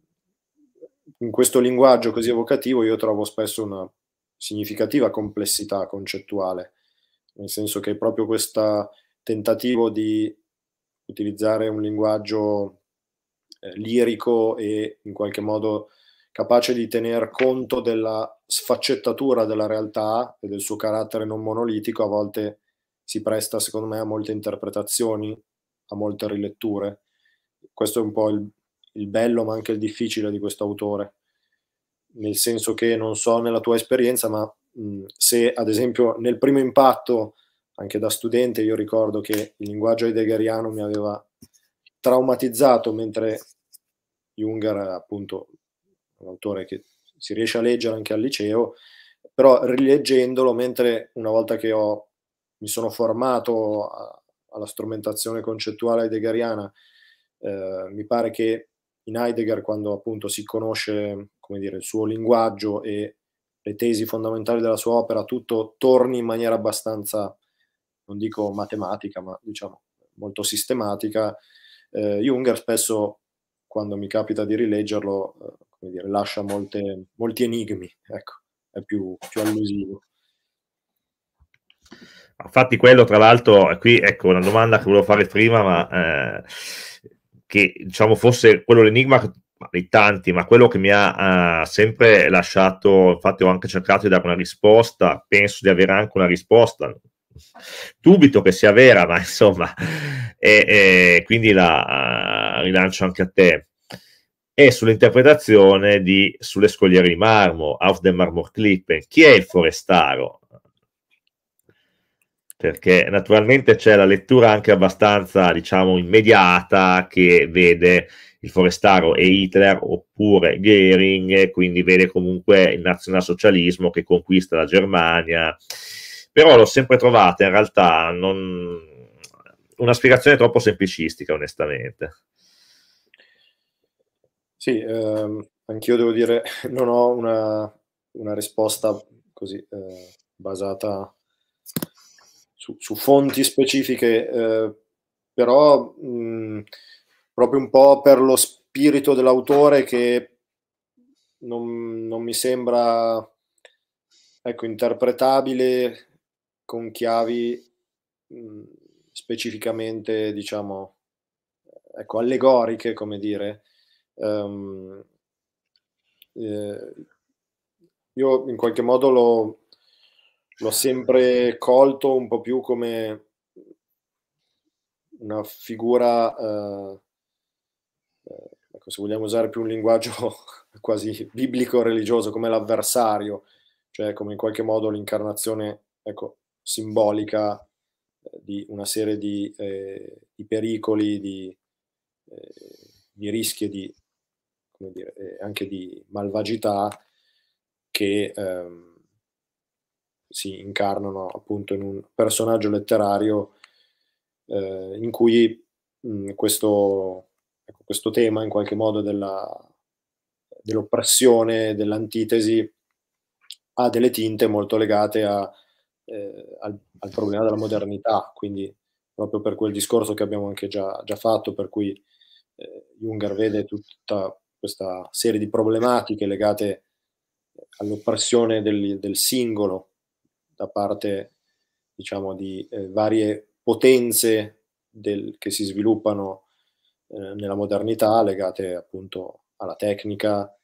in questo linguaggio così evocativo io trovo spesso una significativa complessità concettuale, nel senso che proprio questo tentativo di utilizzare un linguaggio eh, lirico e in qualche modo capace di tener conto della sfaccettatura della realtà e del suo carattere non monolitico, a volte si presta, secondo me, a molte interpretazioni, a molte riletture. Questo è un po' il, il bello, ma anche il difficile di questo autore, nel senso che non so nella tua esperienza, ma mh, se ad esempio nel primo impatto, anche da studente, io ricordo che il linguaggio heideggeriano mi aveva traumatizzato, mentre Junger appunto un autore che si riesce a leggere anche al liceo, però rileggendolo, mentre una volta che ho, mi sono formato a, alla strumentazione concettuale heideggeriana, eh, mi pare che in Heidegger, quando appunto si conosce dire, il suo linguaggio e le tesi fondamentali della sua opera, tutto torni in maniera abbastanza, non dico matematica, ma diciamo molto sistematica. Eh, Junger spesso, quando mi capita di rileggerlo, eh, come dire, lascia molte, molti enigmi, ecco, è più, più allusivo. Infatti quello, tra l'altro, qui ecco una domanda che volevo fare prima, ma eh, che diciamo fosse quello l'enigma dei tanti, ma quello che mi ha eh, sempre lasciato, infatti ho anche cercato di dare una risposta, penso di avere anche una risposta, dubito che sia vera, ma insomma, e, e quindi la uh, rilancio anche a te e sull'interpretazione di Sulle scogliere di marmo, Auf dem Marmor Klippen. Chi è il forestaro? Perché naturalmente c'è la lettura anche abbastanza, diciamo, immediata che vede il forestaro e Hitler oppure Goering, quindi vede comunque il nazionalsocialismo che conquista la Germania. Però l'ho sempre trovata in realtà non... una spiegazione troppo semplicistica, onestamente. Sì, ehm, anch'io devo dire, non ho una, una risposta così eh, basata su, su, fonti specifiche, eh, però mh, mm, proprio un po' per lo spirito dell'autore che non, non mi sembra ecco, interpretabile con chiavi mh, mm, specificamente, diciamo, ecco, allegoriche, come dire, Um, eh, io in qualche modo l'ho, l'ho sempre colto un po' più come una figura, eh, eh ecco, se vogliamo usare più un linguaggio quasi biblico-religioso, come l'avversario, cioè come in qualche modo l'incarnazione ecco, simbolica eh, di una serie di, eh, di pericoli, di, eh, di rischi e di come dire, eh, anche di malvagità che ehm, si incarnano appunto in un personaggio letterario eh, in cui mh, mm, questo, ecco, questo, tema in qualche modo della, dell'oppressione, dell'antitesi, ha delle tinte molto legate a, eh, al, al, problema della modernità, quindi proprio per quel discorso che abbiamo anche già, già fatto, per cui eh, Junger vede tutta questa serie di problematiche legate all'oppressione del, del singolo da parte diciamo, di eh, varie potenze del, che si sviluppano eh, nella modernità legate appunto alla tecnica,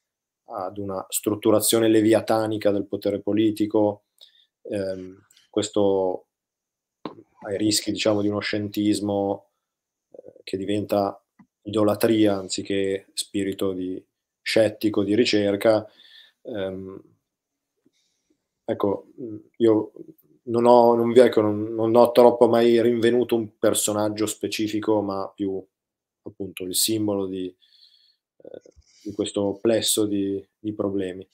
ad una strutturazione leviatanica del potere politico, ehm, questo eh, ai rischi diciamo, di uno scientismo eh, che diventa idolatria anziché spirito di scettico, di ricerca. Ehm, ecco, io non ho, non, ecco, non, non ho troppo mai rinvenuto un personaggio specifico, ma più appunto il simbolo di, eh, di questo plesso di, di problemi.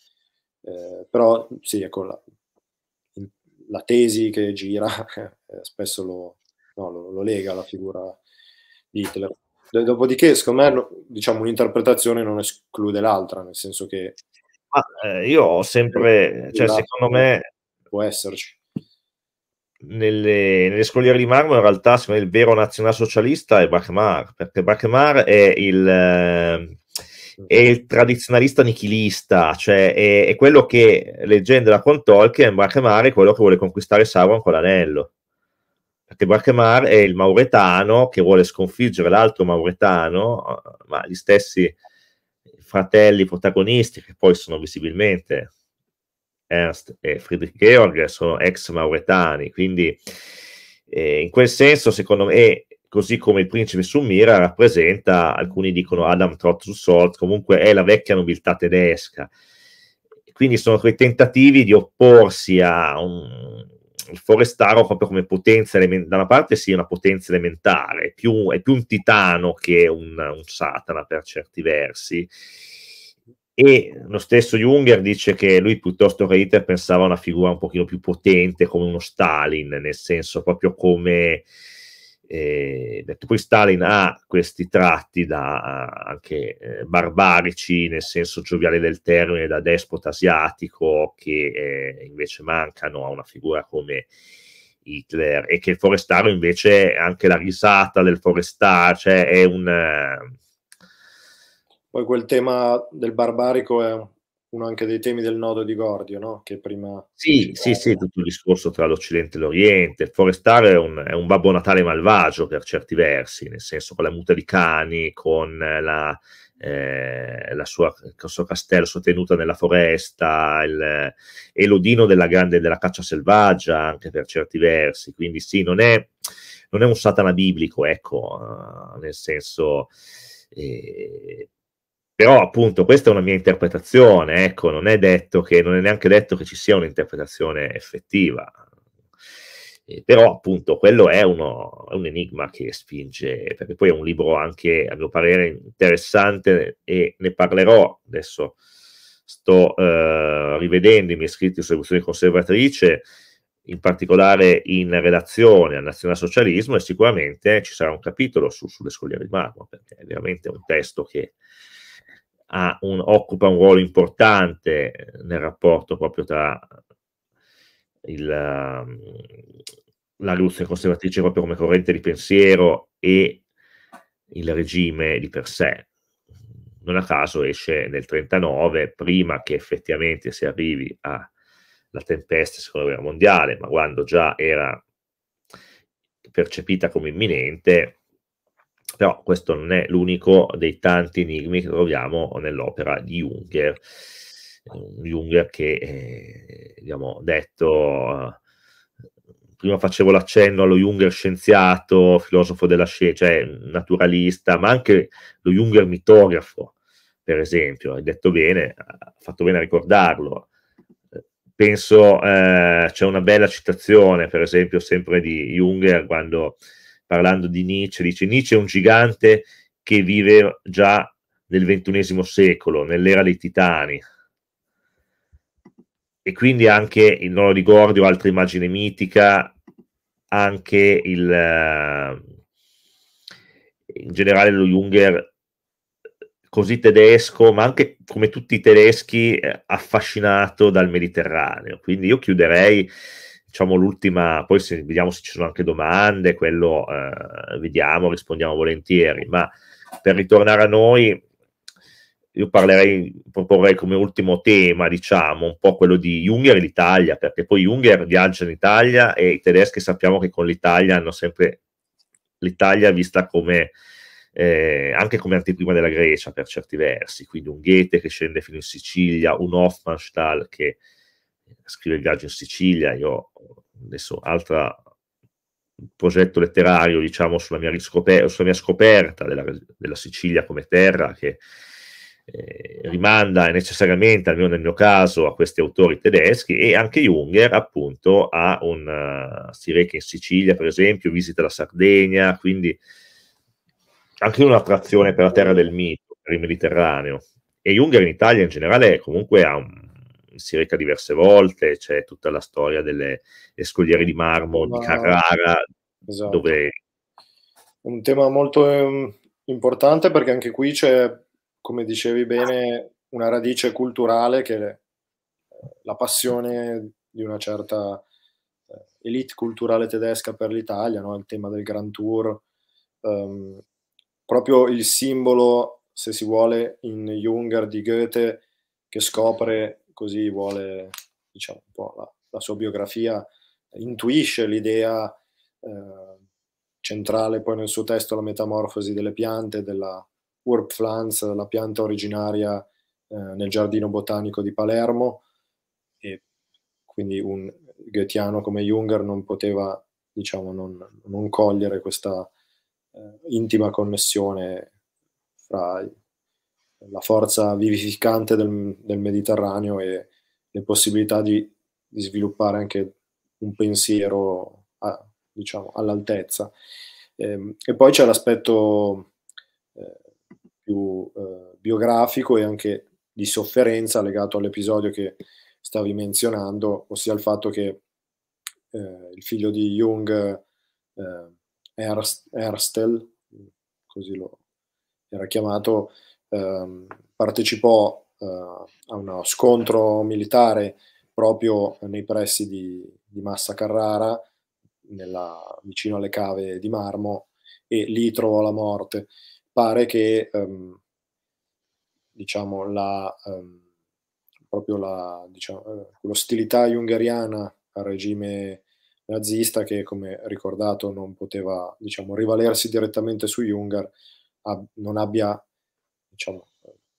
Eh, però sì, ecco, la, la tesi che gira eh, spesso lo, no, lo, lo lega alla figura di Hitler. Dopodiché, secondo me, diciamo, un'interpretazione non esclude l'altra, nel senso che... Ma, eh, io ho sempre, cioè, esatto. secondo me... Può esserci. Nelle, nelle scogliere di marmo, in realtà, secondo me, il vero nazionalsocialista è Bachmar, perché Bachmar è il... Eh, è il tradizionalista nichilista, cioè è, è quello che, leggendola con Tolkien, Bachmar è quello che vuole conquistare Sauron con l'anello perché Barchemar è il mauretano che vuole sconfiggere l'altro mauretano, eh, ma gli stessi fratelli protagonisti, che poi sono visibilmente Ernst e Friedrich Georg, sono ex mauretani, quindi eh, in quel senso, secondo me, così come il principe Sumira rappresenta, alcuni dicono Adam Trotz-Solt, comunque è la vecchia nobiltà tedesca. Quindi sono quei tentativi di opporsi a un, il forestaro proprio come potenza elementare, da una parte sì è una potenza elementare, è più, è più un titano che un, un, satana per certi versi, e lo stesso Junger dice che lui piuttosto che Hitler pensava a una figura un pochino più potente come uno Stalin, nel senso proprio come e detto poi Stalin ha questi tratti da, anche eh, barbarici nel senso gioviale del termine da despota asiatico che eh, invece mancano a una figura come Hitler e che il forestaro invece anche la risata del forestaro cioè è un eh... poi quel tema del barbarico è uno anche dei temi del nodo di Gordio, no? Che prima... Sì, sì, sì, tutto il discorso tra l'Occidente e l'Oriente. Forestare è un, è un, Babbo Natale malvagio per certi versi, nel senso con la muta di cani, con la, eh, la sua, il suo castello sostenuta nella foresta, il, e l'odino della, grande, della caccia selvaggia anche per certi versi. Quindi sì, non è, non è un satana biblico, ecco, eh, nel senso... Eh, però appunto questa è una mia interpretazione, ecco, non è detto che, non è neanche detto che ci sia un'interpretazione effettiva. Eh, però appunto quello è, uno, è un enigma che spinge, perché poi è un libro anche a mio parere interessante e ne parlerò adesso. Sto eh, rivedendo i miei scritti su evoluzione conservatrice, in particolare in relazione al nazionalsocialismo e sicuramente ci sarà un capitolo su, sulle scogliere di marmo, perché è veramente un testo che un, occupa un ruolo importante eh, nel rapporto proprio tra il, ehm, la rivoluzione conservatrice proprio come corrente di pensiero e il regime di per sé. Non a caso esce nel 39, prima che effettivamente si arrivi alla tempesta seconda guerra mondiale, ma quando già era percepita come imminente, però questo non è l'unico dei tanti enigmi che troviamo nell'opera di Junger. Junger che, eh, abbiamo detto, eh, prima facevo l'accenno allo Junger scienziato, filosofo della scienza, cioè naturalista, ma anche lo Junger mitografo, per esempio, hai detto bene, ha fatto bene a ricordarlo. Penso eh, c'è una bella citazione, per esempio, sempre di Junger quando parlando di Nietzsche, dice Nietzsche è un gigante che vive già nel XXI secolo, nell'era dei titani. E quindi anche il Noro di Gordio, altra immagine mitica, anche il... Eh, in generale lo Junger eh, così tedesco, ma anche come tutti i tedeschi eh, affascinato dal Mediterraneo. Quindi io chiuderei diciamo l'ultima, poi se, vediamo se ci sono anche domande, quello eh, vediamo, rispondiamo volentieri, ma per ritornare a noi, io parlerei, proporrei come ultimo tema, diciamo, un po' quello di Junger e l'Italia, perché poi Junger viaggia in Italia e i tedeschi sappiamo che con l'Italia hanno sempre l'Italia vista come eh, anche come anteprima della Grecia per certi versi, quindi un Goethe che scende fino in Sicilia, un Hofmannsthal che scrive il viaggio in Sicilia, io adesso altro progetto letterario, diciamo, sulla mia, riscoper- sulla mia scoperta della, della, Sicilia come terra che eh, rimanda necessariamente, almeno nel mio caso, a questi autori tedeschi e anche Junger, appunto, ha un, uh, si reca in Sicilia, per esempio, visita la Sardegna, quindi anche un'attrazione per la terra del mito, per il Mediterraneo. E Junger in Italia in generale comunque ha un si reca diverse volte, c'è tutta la storia delle scogliere di marmo Ma... di Carrara, esatto. dove... Un tema molto ehm, importante perché anche qui c'è, come dicevi bene, una radice culturale che è eh, la passione di una certa eh, elite culturale tedesca per l'Italia, no? il tema del Grand Tour, um, proprio il simbolo, se si vuole, in Junger di Goethe che scopre così vuole diciamo, un po' la, la sua biografia, intuisce l'idea eh, centrale poi nel suo testo, la metamorfosi delle piante, della Urpflanz, la pianta originaria eh, nel giardino botanico di Palermo, e quindi un goethiano come Junger non poteva diciamo, non, non cogliere questa eh, intima connessione fra la forza vivificante del, del Mediterraneo e le possibilità di, di, sviluppare anche un pensiero a, diciamo, all'altezza. E, ehm, e poi c'è l'aspetto eh, più eh, biografico e anche di sofferenza legato all'episodio che stavi menzionando, ossia il fatto che eh, il figlio di Jung, eh, Erst, Erstel, così lo era chiamato, Ehm, eh, partecipò a uno scontro militare proprio nei pressi di, di Massa Carrara, nella, vicino alle cave di Marmo, e lì trovò la morte. Pare che ehm, diciamo, la, ehm, proprio la, diciamo, eh, l'ostilità jungheriana al regime nazista, che come ricordato non poteva diciamo, rivalersi direttamente su Jungar, ab non abbia diciamo,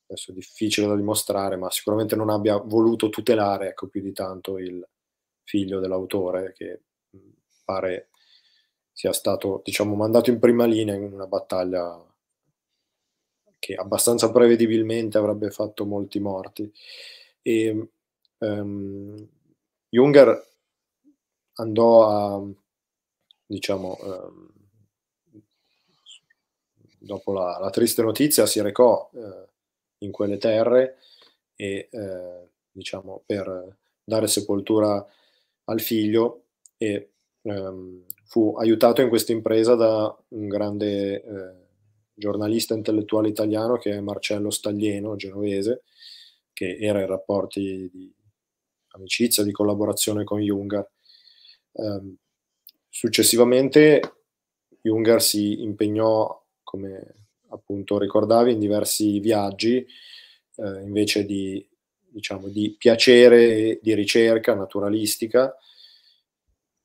adesso è difficile da dimostrare, ma sicuramente non abbia voluto tutelare ecco, più di tanto il figlio dell'autore, che pare sia stato diciamo, mandato in prima linea in una battaglia che abbastanza prevedibilmente avrebbe fatto molti morti. E, um, Junger andò a, diciamo, um, dopo la, la, triste notizia, si recò eh, in quelle terre e, eh, diciamo, per dare sepoltura al figlio e ehm, fu aiutato in questa impresa da un grande eh, giornalista intellettuale italiano che è Marcello Staglieno, genovese, che era in rapporti di amicizia, di collaborazione con Junger. Ehm, successivamente Junger si impegnò come appunto ricordavi, in diversi viaggi, eh, invece di, diciamo, di piacere, di ricerca naturalistica,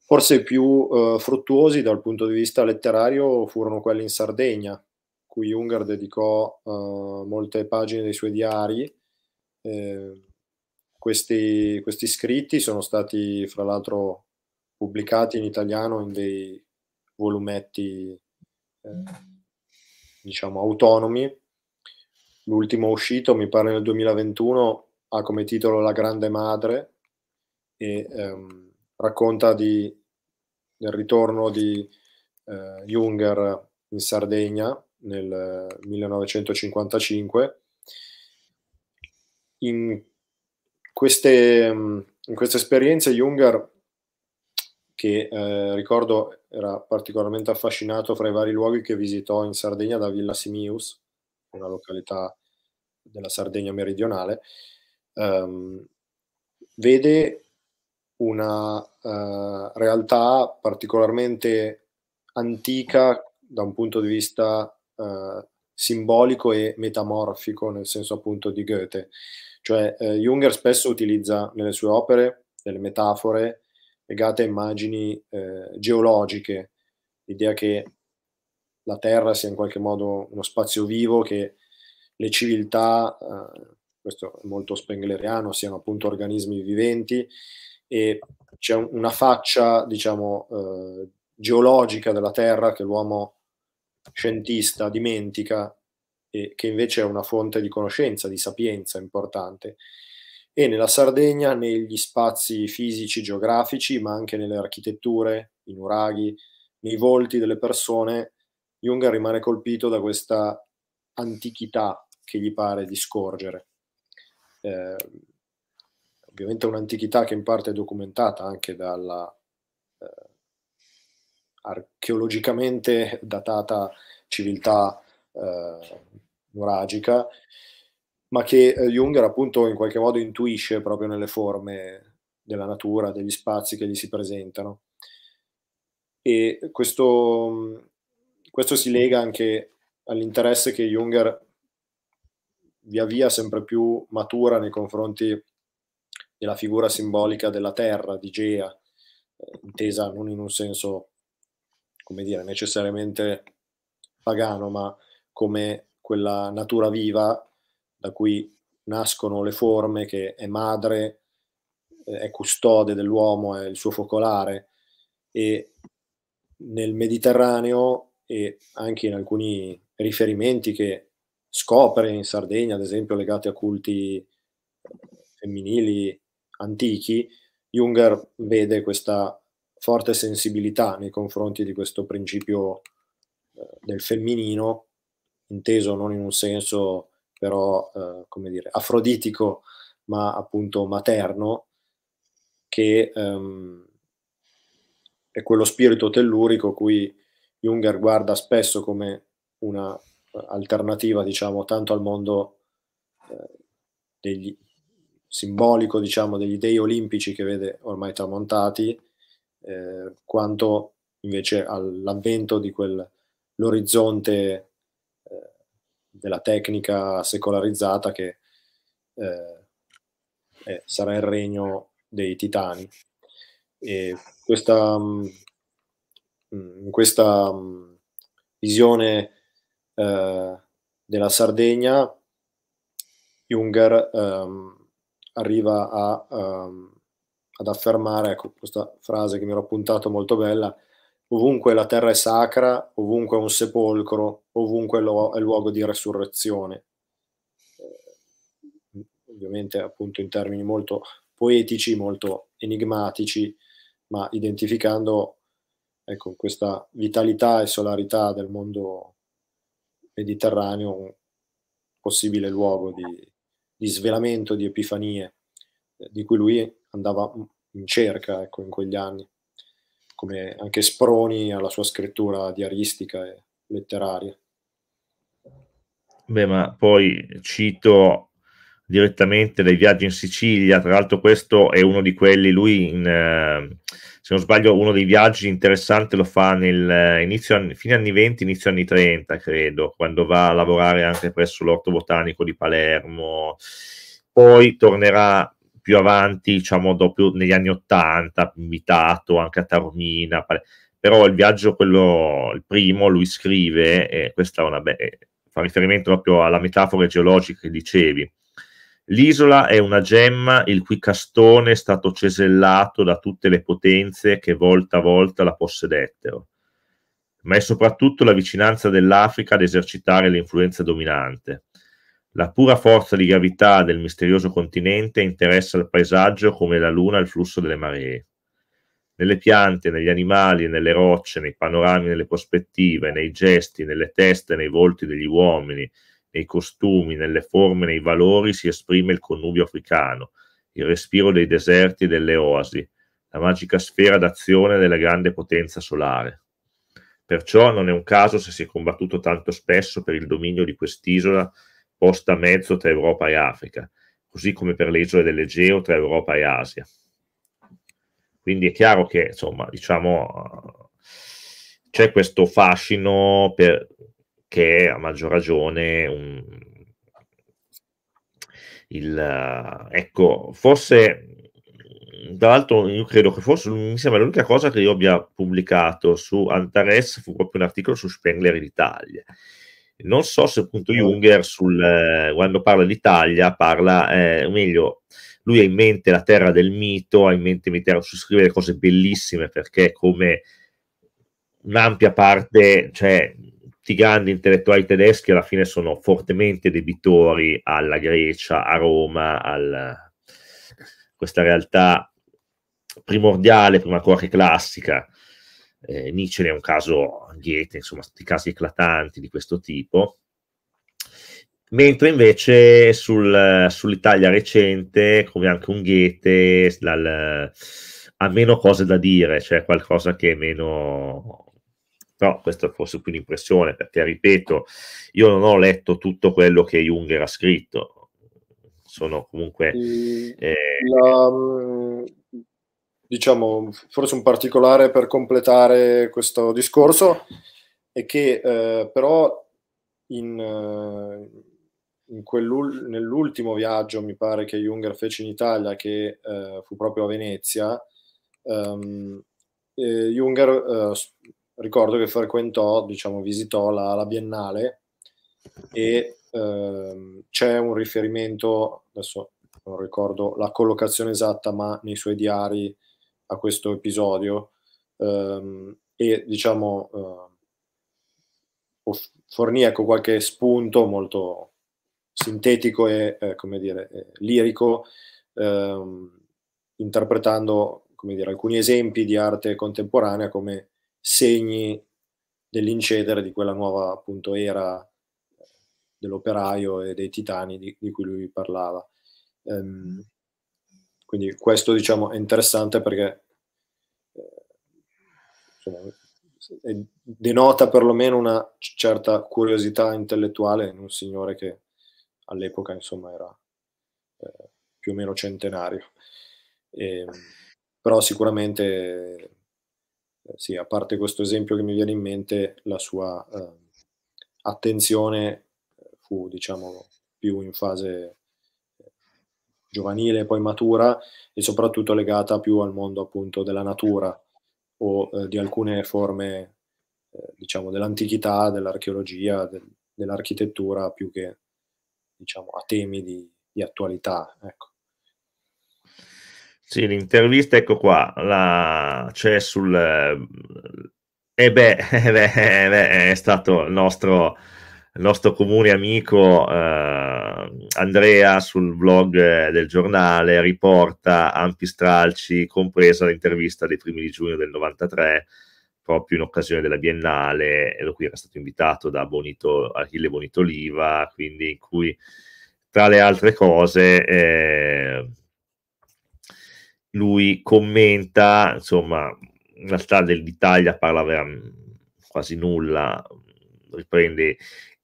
forse i più eh, fruttuosi dal punto di vista letterario furono quelli in Sardegna, cui Unger dedicò eh, molte pagine dei suoi diari. Eh, questi, questi, scritti sono stati, fra l'altro, pubblicati in italiano in dei volumetti eh, diciamo, autonomi. L'ultimo uscito, mi pare nel 2021, ha come titolo La Grande Madre e ehm, racconta di, del ritorno di eh, Junger in Sardegna nel 1955. In queste, ehm, in queste esperienze Junger che eh, ricordo era particolarmente affascinato fra i vari luoghi che visitò in Sardegna da Villa Simius, una località della Sardegna meridionale, um, vede una uh, realtà particolarmente antica da un punto di vista uh, simbolico e metamorfico, nel senso appunto di Goethe. Cioè eh, Junger spesso utilizza nelle sue opere delle metafore legate a immagini eh, geologiche, l'idea che la Terra sia in qualche modo uno spazio vivo, che le civiltà, eh, questo è molto spengleriano, siano appunto organismi viventi e c'è una faccia, diciamo, eh, geologica della Terra che l'uomo scientista dimentica e che invece è una fonte di conoscenza, di sapienza importante e nella Sardegna negli spazi fisici, geografici, ma anche nelle architetture, i nuraghi, nei volti delle persone, Jung rimane colpito da questa antichità che gli pare di scorgere. Eh, ovviamente un'antichità che in parte è documentata anche dalla eh, archeologicamente datata civiltà eh, nuragica, ma che eh, Junger appunto in qualche modo intuisce proprio nelle forme della natura, degli spazi che gli si presentano. E questo, questo si lega anche all'interesse che Junger via via sempre più matura nei confronti della figura simbolica della terra, di Gea, eh, intesa non in un senso, come dire, necessariamente pagano, ma come quella natura viva da cui nascono le forme, che è madre, eh, è custode dell'uomo, è il suo focolare. E nel Mediterraneo e anche in alcuni riferimenti che scopre in Sardegna, ad esempio legati a culti femminili antichi, Junger vede questa forte sensibilità nei confronti di questo principio eh, del femminino, inteso non in un senso però, eh, come dire, afroditico, ma appunto materno, che ehm, è quello spirito tellurico cui Junger guarda spesso come una eh, alternativa, diciamo, tanto al mondo eh, degli, simbolico, diciamo, degli dei olimpici che vede ormai tramontati, eh, quanto invece all'avvento di quell'orizzonte della tecnica secolarizzata che eh, eh, sarà il regno dei titani. E questa, mh, mm, questa mm, visione eh, della Sardegna, Junger ehm, arriva a, ehm, ad affermare, ecco questa frase che mi ero appuntato molto bella, ovunque la terra è sacra, ovunque è un sepolcro, ovunque è luogo di resurrezione. Eh, ovviamente appunto in termini molto poetici, molto enigmatici, ma identificando ecco, questa vitalità e solarità del mondo mediterraneo, un possibile luogo di, di svelamento, di epifanie, eh, di cui lui andava in cerca ecco, in quegli anni come anche sproni alla sua scrittura diaristica e letteraria. Beh, ma poi cito direttamente dai viaggi in Sicilia, tra l'altro questo è uno di quelli, lui in, eh, se non sbaglio uno dei viaggi interessanti lo fa nel eh, inizio, fine anni 20, inizio anni 30 credo, quando va a lavorare anche presso l'orto botanico di Palermo, poi tornerà più avanti, diciamo dopo negli anni Ottanta, invitato anche a Taormina, però il viaggio, quello, il primo, lui scrive, e questa è una be- eh, fa riferimento proprio alla metafora geologica che dicevi, l'isola è una gemma il cui castone è stato cesellato da tutte le potenze che volta a volta la possedettero, ma è soprattutto la vicinanza dell'Africa ad esercitare l'influenza dominante la pura forza di gravità del misterioso continente interessa il paesaggio come la luna al flusso delle maree. Nelle piante, negli animali, nelle rocce, nei panorami, nelle prospettive, nei gesti, nelle teste, nei volti degli uomini, nei costumi, nelle forme, nei valori si esprime il connubio africano, il respiro dei deserti e delle oasi, la magica sfera d'azione della grande potenza solare. Perciò non è un caso se si è combattuto tanto spesso per il dominio di quest'isola posta a mezzo tra Europa e Africa, così come per le isole dell'Egeo tra Europa e Asia. Quindi è chiaro che, insomma, diciamo, eh, c'è questo fascino per, che a maggior ragione un, il, eh, ecco, forse tra l'altro io credo che forse mi sembra l'unica cosa che io abbia pubblicato su Antares fu proprio un articolo su Spengler in Italia non so se appunto Junger sul, eh, quando parla d'Italia parla, eh, o meglio, lui ha in mente la terra del mito, ha in mente Mitterrand, su scrive le cose bellissime perché come un'ampia parte, cioè tutti i grandi intellettuali tedeschi alla fine sono fortemente debitori alla Grecia, a Roma, a questa realtà primordiale, prima ancora che classica eh, Nietzsche è un caso ghete, insomma, di casi eclatanti di questo tipo. Mentre invece sul, sull'Italia recente, come anche un Goethe, dal, ha meno cose da dire, cioè qualcosa che è meno... Però questa è forse più l'impressione, perché ripeto, io non ho letto tutto quello che Jung era scritto, sono comunque... Eh... La, diciamo, forse un particolare per completare questo discorso è che eh, però in, eh, in nell'ultimo viaggio, mi pare, che Junger fece in Italia, che eh, fu proprio a Venezia, ehm, eh, Junger ricordo che frequentò, diciamo, visitò la, la Biennale e ehm, c'è un riferimento, adesso non ricordo la collocazione esatta, ma nei suoi diari a questo episodio ehm, e diciamo eh, fornì ecco, qualche spunto molto sintetico e eh, come dire, eh, lirico, ehm, interpretando come dire, alcuni esempi di arte contemporanea come segni dell'incedere di quella nuova appunto, era dell'operaio e dei titani di, di cui lui parlava. Um, quindi questo diciamo, è interessante perché eh, insomma, denota perlomeno una certa curiosità intellettuale in un signore che all'epoca insomma era eh, più o meno centenario. E, ehm, però sicuramente, eh, sì, a parte questo esempio che mi viene in mente, la sua eh, attenzione fu diciamo più in fase giovanile, poi matura e soprattutto legata più al mondo appunto della natura o eh, di alcune forme eh, diciamo dell'antichità, dell'archeologia, de- dell'architettura più che diciamo a temi di, di attualità. Ecco. Sì, l'intervista, ecco qua, la, c'è sul... Eh, e eh beh, eh beh, eh beh, è stato il nostro il nostro comune amico eh, Andrea sul blog del giornale riporta ampi stralci, compresa l'intervista dei primi di giugno del 93, proprio in occasione della Biennale, e cui era stato invitato da Bonito, Achille Bonitoliva, quindi in cui tra le altre cose eh, lui commenta, insomma, in realtà dell'Italia parla quasi nulla, riprende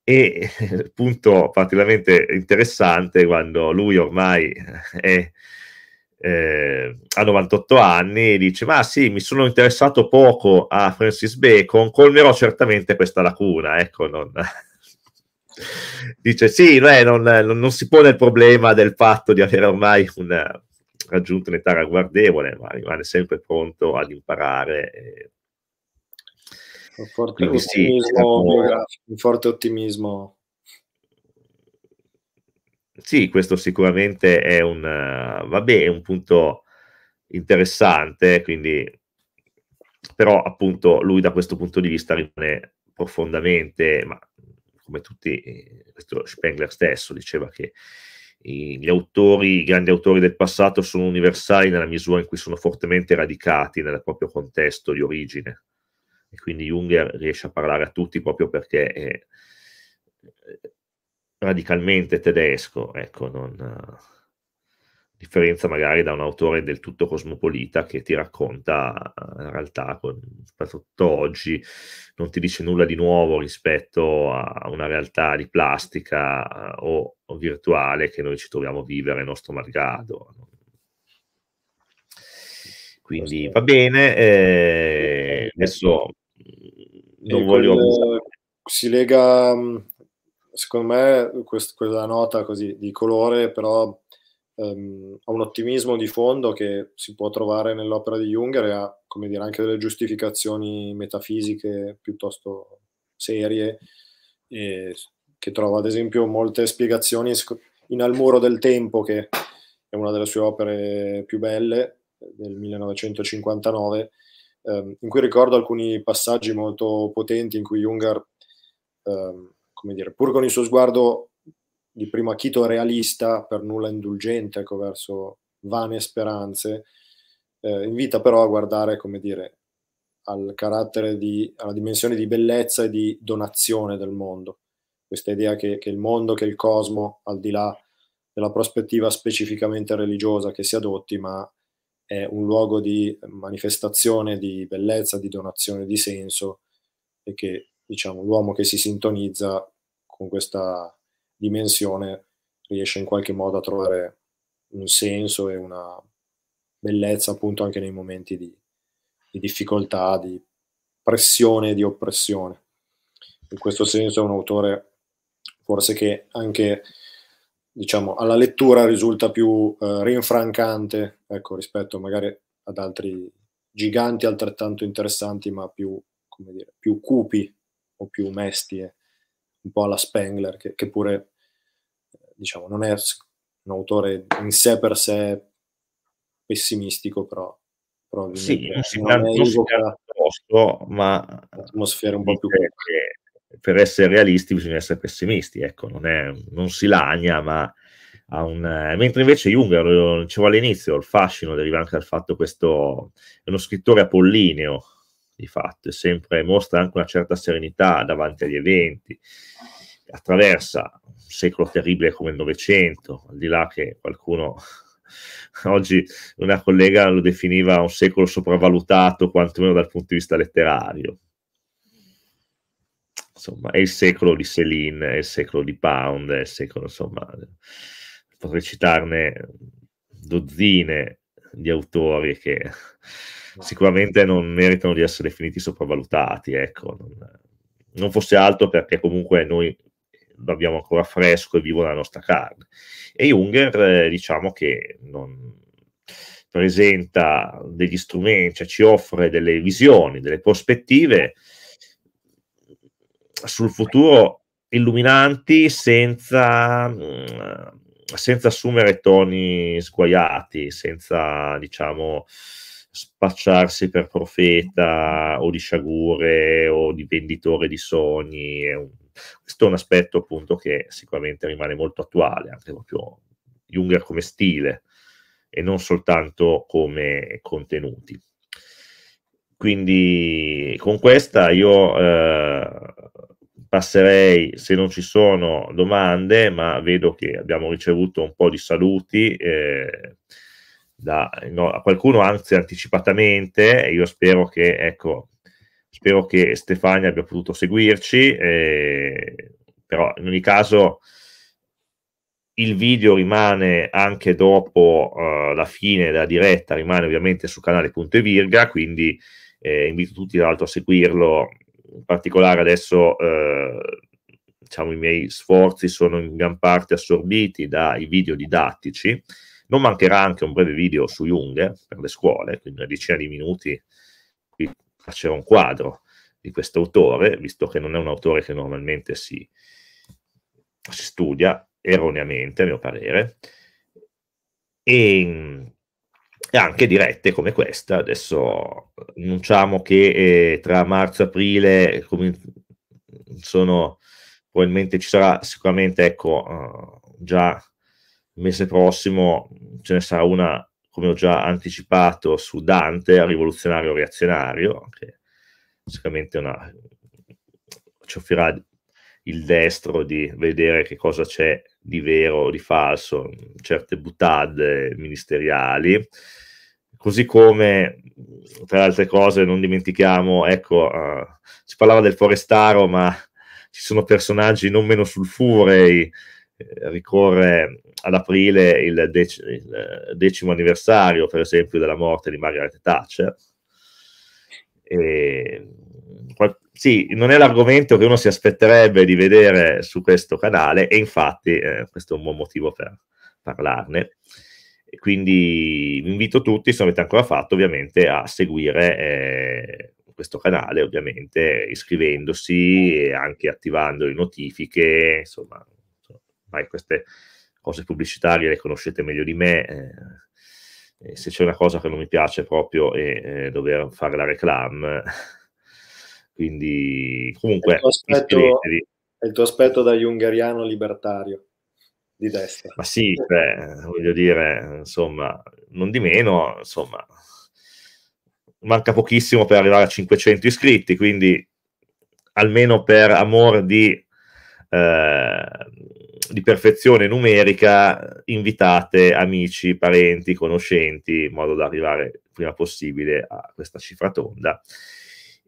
e il eh, punto particolarmente interessante quando lui ormai eh, è, eh, ha 98 anni e dice ma sì mi sono interessato poco a Francis Bacon colmerò certamente questa lacuna ecco non... dice sì beh, non, non, si pone il problema del fatto di avere ormai una, raggiunto un'età ragguardevole ma rimane sempre pronto ad imparare e eh, un forte Quindi ottimismo sì, un forte ottimismo. Sì, questo sicuramente è un, vabbè, è un punto interessante, quindi però appunto lui da questo punto di vista rimane profondamente, ma come tutti, Spengler stesso diceva che gli autori, i grandi autori del passato sono universali nella misura in cui sono fortemente radicati nel proprio contesto di origine e quindi Junger riesce a parlare a tutti proprio perché è eh, radicalmente tedesco, ecco, non, eh, differenza magari da un autore del tutto cosmopolita che ti racconta eh, la realtà, con, soprattutto oggi, non ti dice nulla di nuovo rispetto a una realtà di plastica o, o virtuale che noi ci troviamo a vivere nostro malgrado. Quindi va bene, eh, adesso mm, non voglio... Quel, si lega, mm, secondo me, quest, quella nota così di colore, però Um, un ottimismo di fondo che si può trovare nell'opera di Junger e ha come dire, anche delle giustificazioni metafisiche piuttosto serie, che trova ad esempio molte spiegazioni in Al muro del tempo, che è una delle sue opere più belle, del 1959, ehm, in cui ricordo alcuni passaggi molto potenti in cui Junger, ehm, come dire, pur con il suo sguardo di primo acchito realista, per nulla indulgente ecco, verso vane speranze, eh, invita però a guardare, come dire, al carattere di, alla dimensione di bellezza e di donazione del mondo. Questa idea che, che il mondo, che il cosmo, al di là della prospettiva specificamente religiosa che si adotti, ma è un luogo di manifestazione, di bellezza, di donazione di senso e che diciamo, l'uomo che si sintonizza con questa dimensione riesce in qualche modo a trovare un senso e una bellezza appunto anche nei momenti di, di difficoltà, di pressione e di oppressione. In questo senso è un autore forse che anche diciamo, alla lettura risulta più eh, rinfrancante ecco, rispetto magari ad altri giganti altrettanto interessanti, ma più, dire, più cupi o più mestie, eh. un po' alla Spengler, che, che pure eh, diciamo, non è un autore in sé per sé pessimistico, però probabilmente sì, non si non è un evoca, posto, ma l'atmosfera un po' più che per essere realisti bisogna essere pessimisti, ecco, non, è, non si lagna, ma ha un... Eh, mentre invece Junger, lo eh, dicevo all'inizio, il fascino deriva anche dal fatto che questo è uno scrittore apollineo, di fatto, e sempre mostra anche una certa serenità davanti agli eventi, attraversa un secolo terribile come il Novecento, al di là che qualcuno oggi una collega lo definiva un secolo sopravvalutato, quantomeno dal punto di vista letterario, insomma, è il secolo di Céline, è il secolo di Pound, è il secolo, insomma, potrei citarne dozzine di autori che sicuramente non meritano di essere definiti sopravvalutati, ecco, non, non fosse altro perché comunque noi lo abbiamo ancora fresco e vivo nella nostra carne. E Junger, eh, diciamo che non presenta degli strumenti, cioè ci offre delle visioni, delle prospettive sul futuro illuminanti senza, mm, senza assumere toni sguaiati, senza diciamo spacciarsi per profeta o di sciagure o di venditore di sogni. È un, questo è un aspetto appunto che sicuramente rimane molto attuale, anche proprio Junger come stile e non soltanto come contenuti. Quindi con questa io eh, passerei se non ci sono domande, ma vedo che abbiamo ricevuto un po' di saluti. Eh, da no, qualcuno anzi anticipatamente e io spero che ecco spero che Stefania abbia potuto seguirci eh, però in ogni caso il video rimane anche dopo eh, la fine della diretta rimane ovviamente su canale punto e virga quindi eh, invito tutti tra l'altro a seguirlo in particolare adesso eh, diciamo, i miei sforzi sono in gran parte assorbiti dai video didattici, non mancherà anche un breve video su Jung eh, per le scuole, quindi una decina di minuti, qui faccio un quadro di questo autore, visto che non è un autore che normalmente si, si studia erroneamente, a mio parere. E e anche dirette come questa. Adesso annunciamo che eh, tra marzo e aprile eh, com- sono, probabilmente ci sarà sicuramente, ecco, uh, già il mese prossimo ce ne sarà una, come ho già anticipato, su Dante, rivoluzionario reazionario, che sicuramente una, ci offrirà il destro di vedere che cosa c'è di vero o di falso, certe butade ministeriali. Così come, tra le altre cose, non dimentichiamo, ecco, uh, si parlava del forestaro, ma ci sono personaggi non meno sulfurei, eh, ricorre ad aprile il, dec- il, eh, decimo anniversario, per esempio, della morte di Margaret Thatcher, e, ehm, sì, non è l'argomento che uno si aspetterebbe di vedere su questo canale e infatti eh, questo è un buon motivo per parlarne. E quindi vi invito tutti, se non avete ancora fatto, ovviamente a seguire eh, questo canale, ovviamente iscrivendosi e anche attivando le notifiche, insomma, insomma queste cose pubblicitarie le conoscete meglio di me. Eh, eh, se c'è una cosa che non mi piace proprio è eh, dover fare la reclam. Quindi, comunque, è il, tuo aspetto, è il tuo aspetto da jungariano libertario di destra. Ma sì, beh, cioè, voglio dire, insomma, non di meno, insomma, manca pochissimo per arrivare a 500 iscritti, quindi almeno per amor di... Eh, di perfezione numerica invitate amici, parenti, conoscenti, in modo da arrivare prima possibile a questa cifra tonda.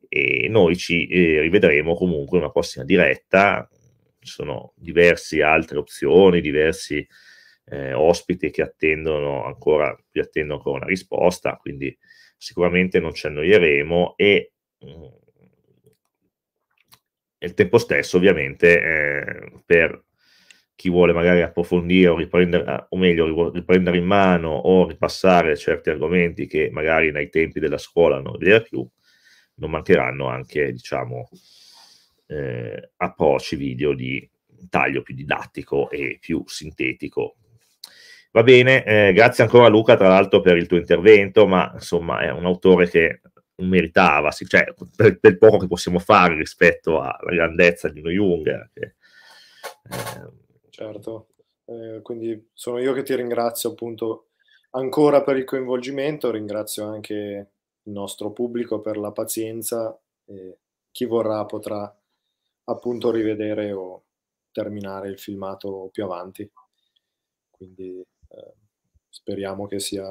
E noi ci eh, rivedremo comunque in una prossima diretta. Ci sono diverse altre opzioni, diversi eh, ospiti che attendono ancora, che attendono ancora una risposta, quindi sicuramente non ci annoieremo e mh, mm, tempo stesso ovviamente eh, per chi vuole magari approfondire o riprendere, eh, o meglio, riprendere in mano o ripassare certi argomenti che magari nei tempi della scuola non vedeva più, non mancheranno anche, diciamo, eh, approcci video di taglio più didattico e più sintetico. Va bene, eh, grazie ancora Luca, tra l'altro, per il tuo intervento, ma insomma è un autore che meritava, cioè per, per poco che possiamo fare rispetto alla grandezza di uno Junger, che, eh, Certo, eh, quindi sono io che ti ringrazio appunto ancora per il coinvolgimento, ringrazio anche il nostro pubblico per la pazienza e chi vorrà potrà appunto rivedere o terminare il filmato più avanti. Quindi eh, speriamo che sia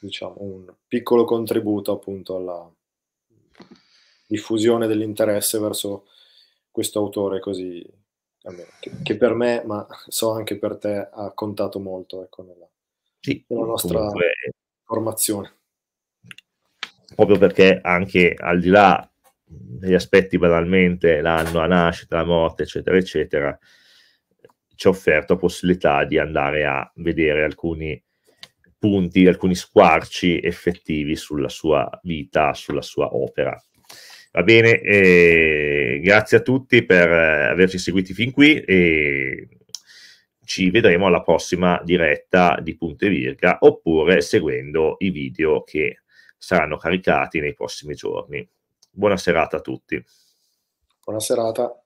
diciamo un piccolo contributo appunto alla diffusione dell'interesse verso questo autore così che, che, per me, ma so anche per te, ha contato molto ecco, nella, sì, nella nostra comunque, formazione. Proprio perché anche al di là degli aspetti banalmente, l'anno, a nascita, la morte, eccetera, eccetera, ci ha offerto possibilità di andare a vedere alcuni punti, alcuni squarci effettivi sulla sua vita, sulla sua opera. Va bene, eh, grazie a tutti per eh, averci seguiti fin qui e ci vedremo alla prossima diretta di Punte Virga oppure seguendo i video che saranno caricati nei prossimi giorni. Buona serata a tutti. Buona serata.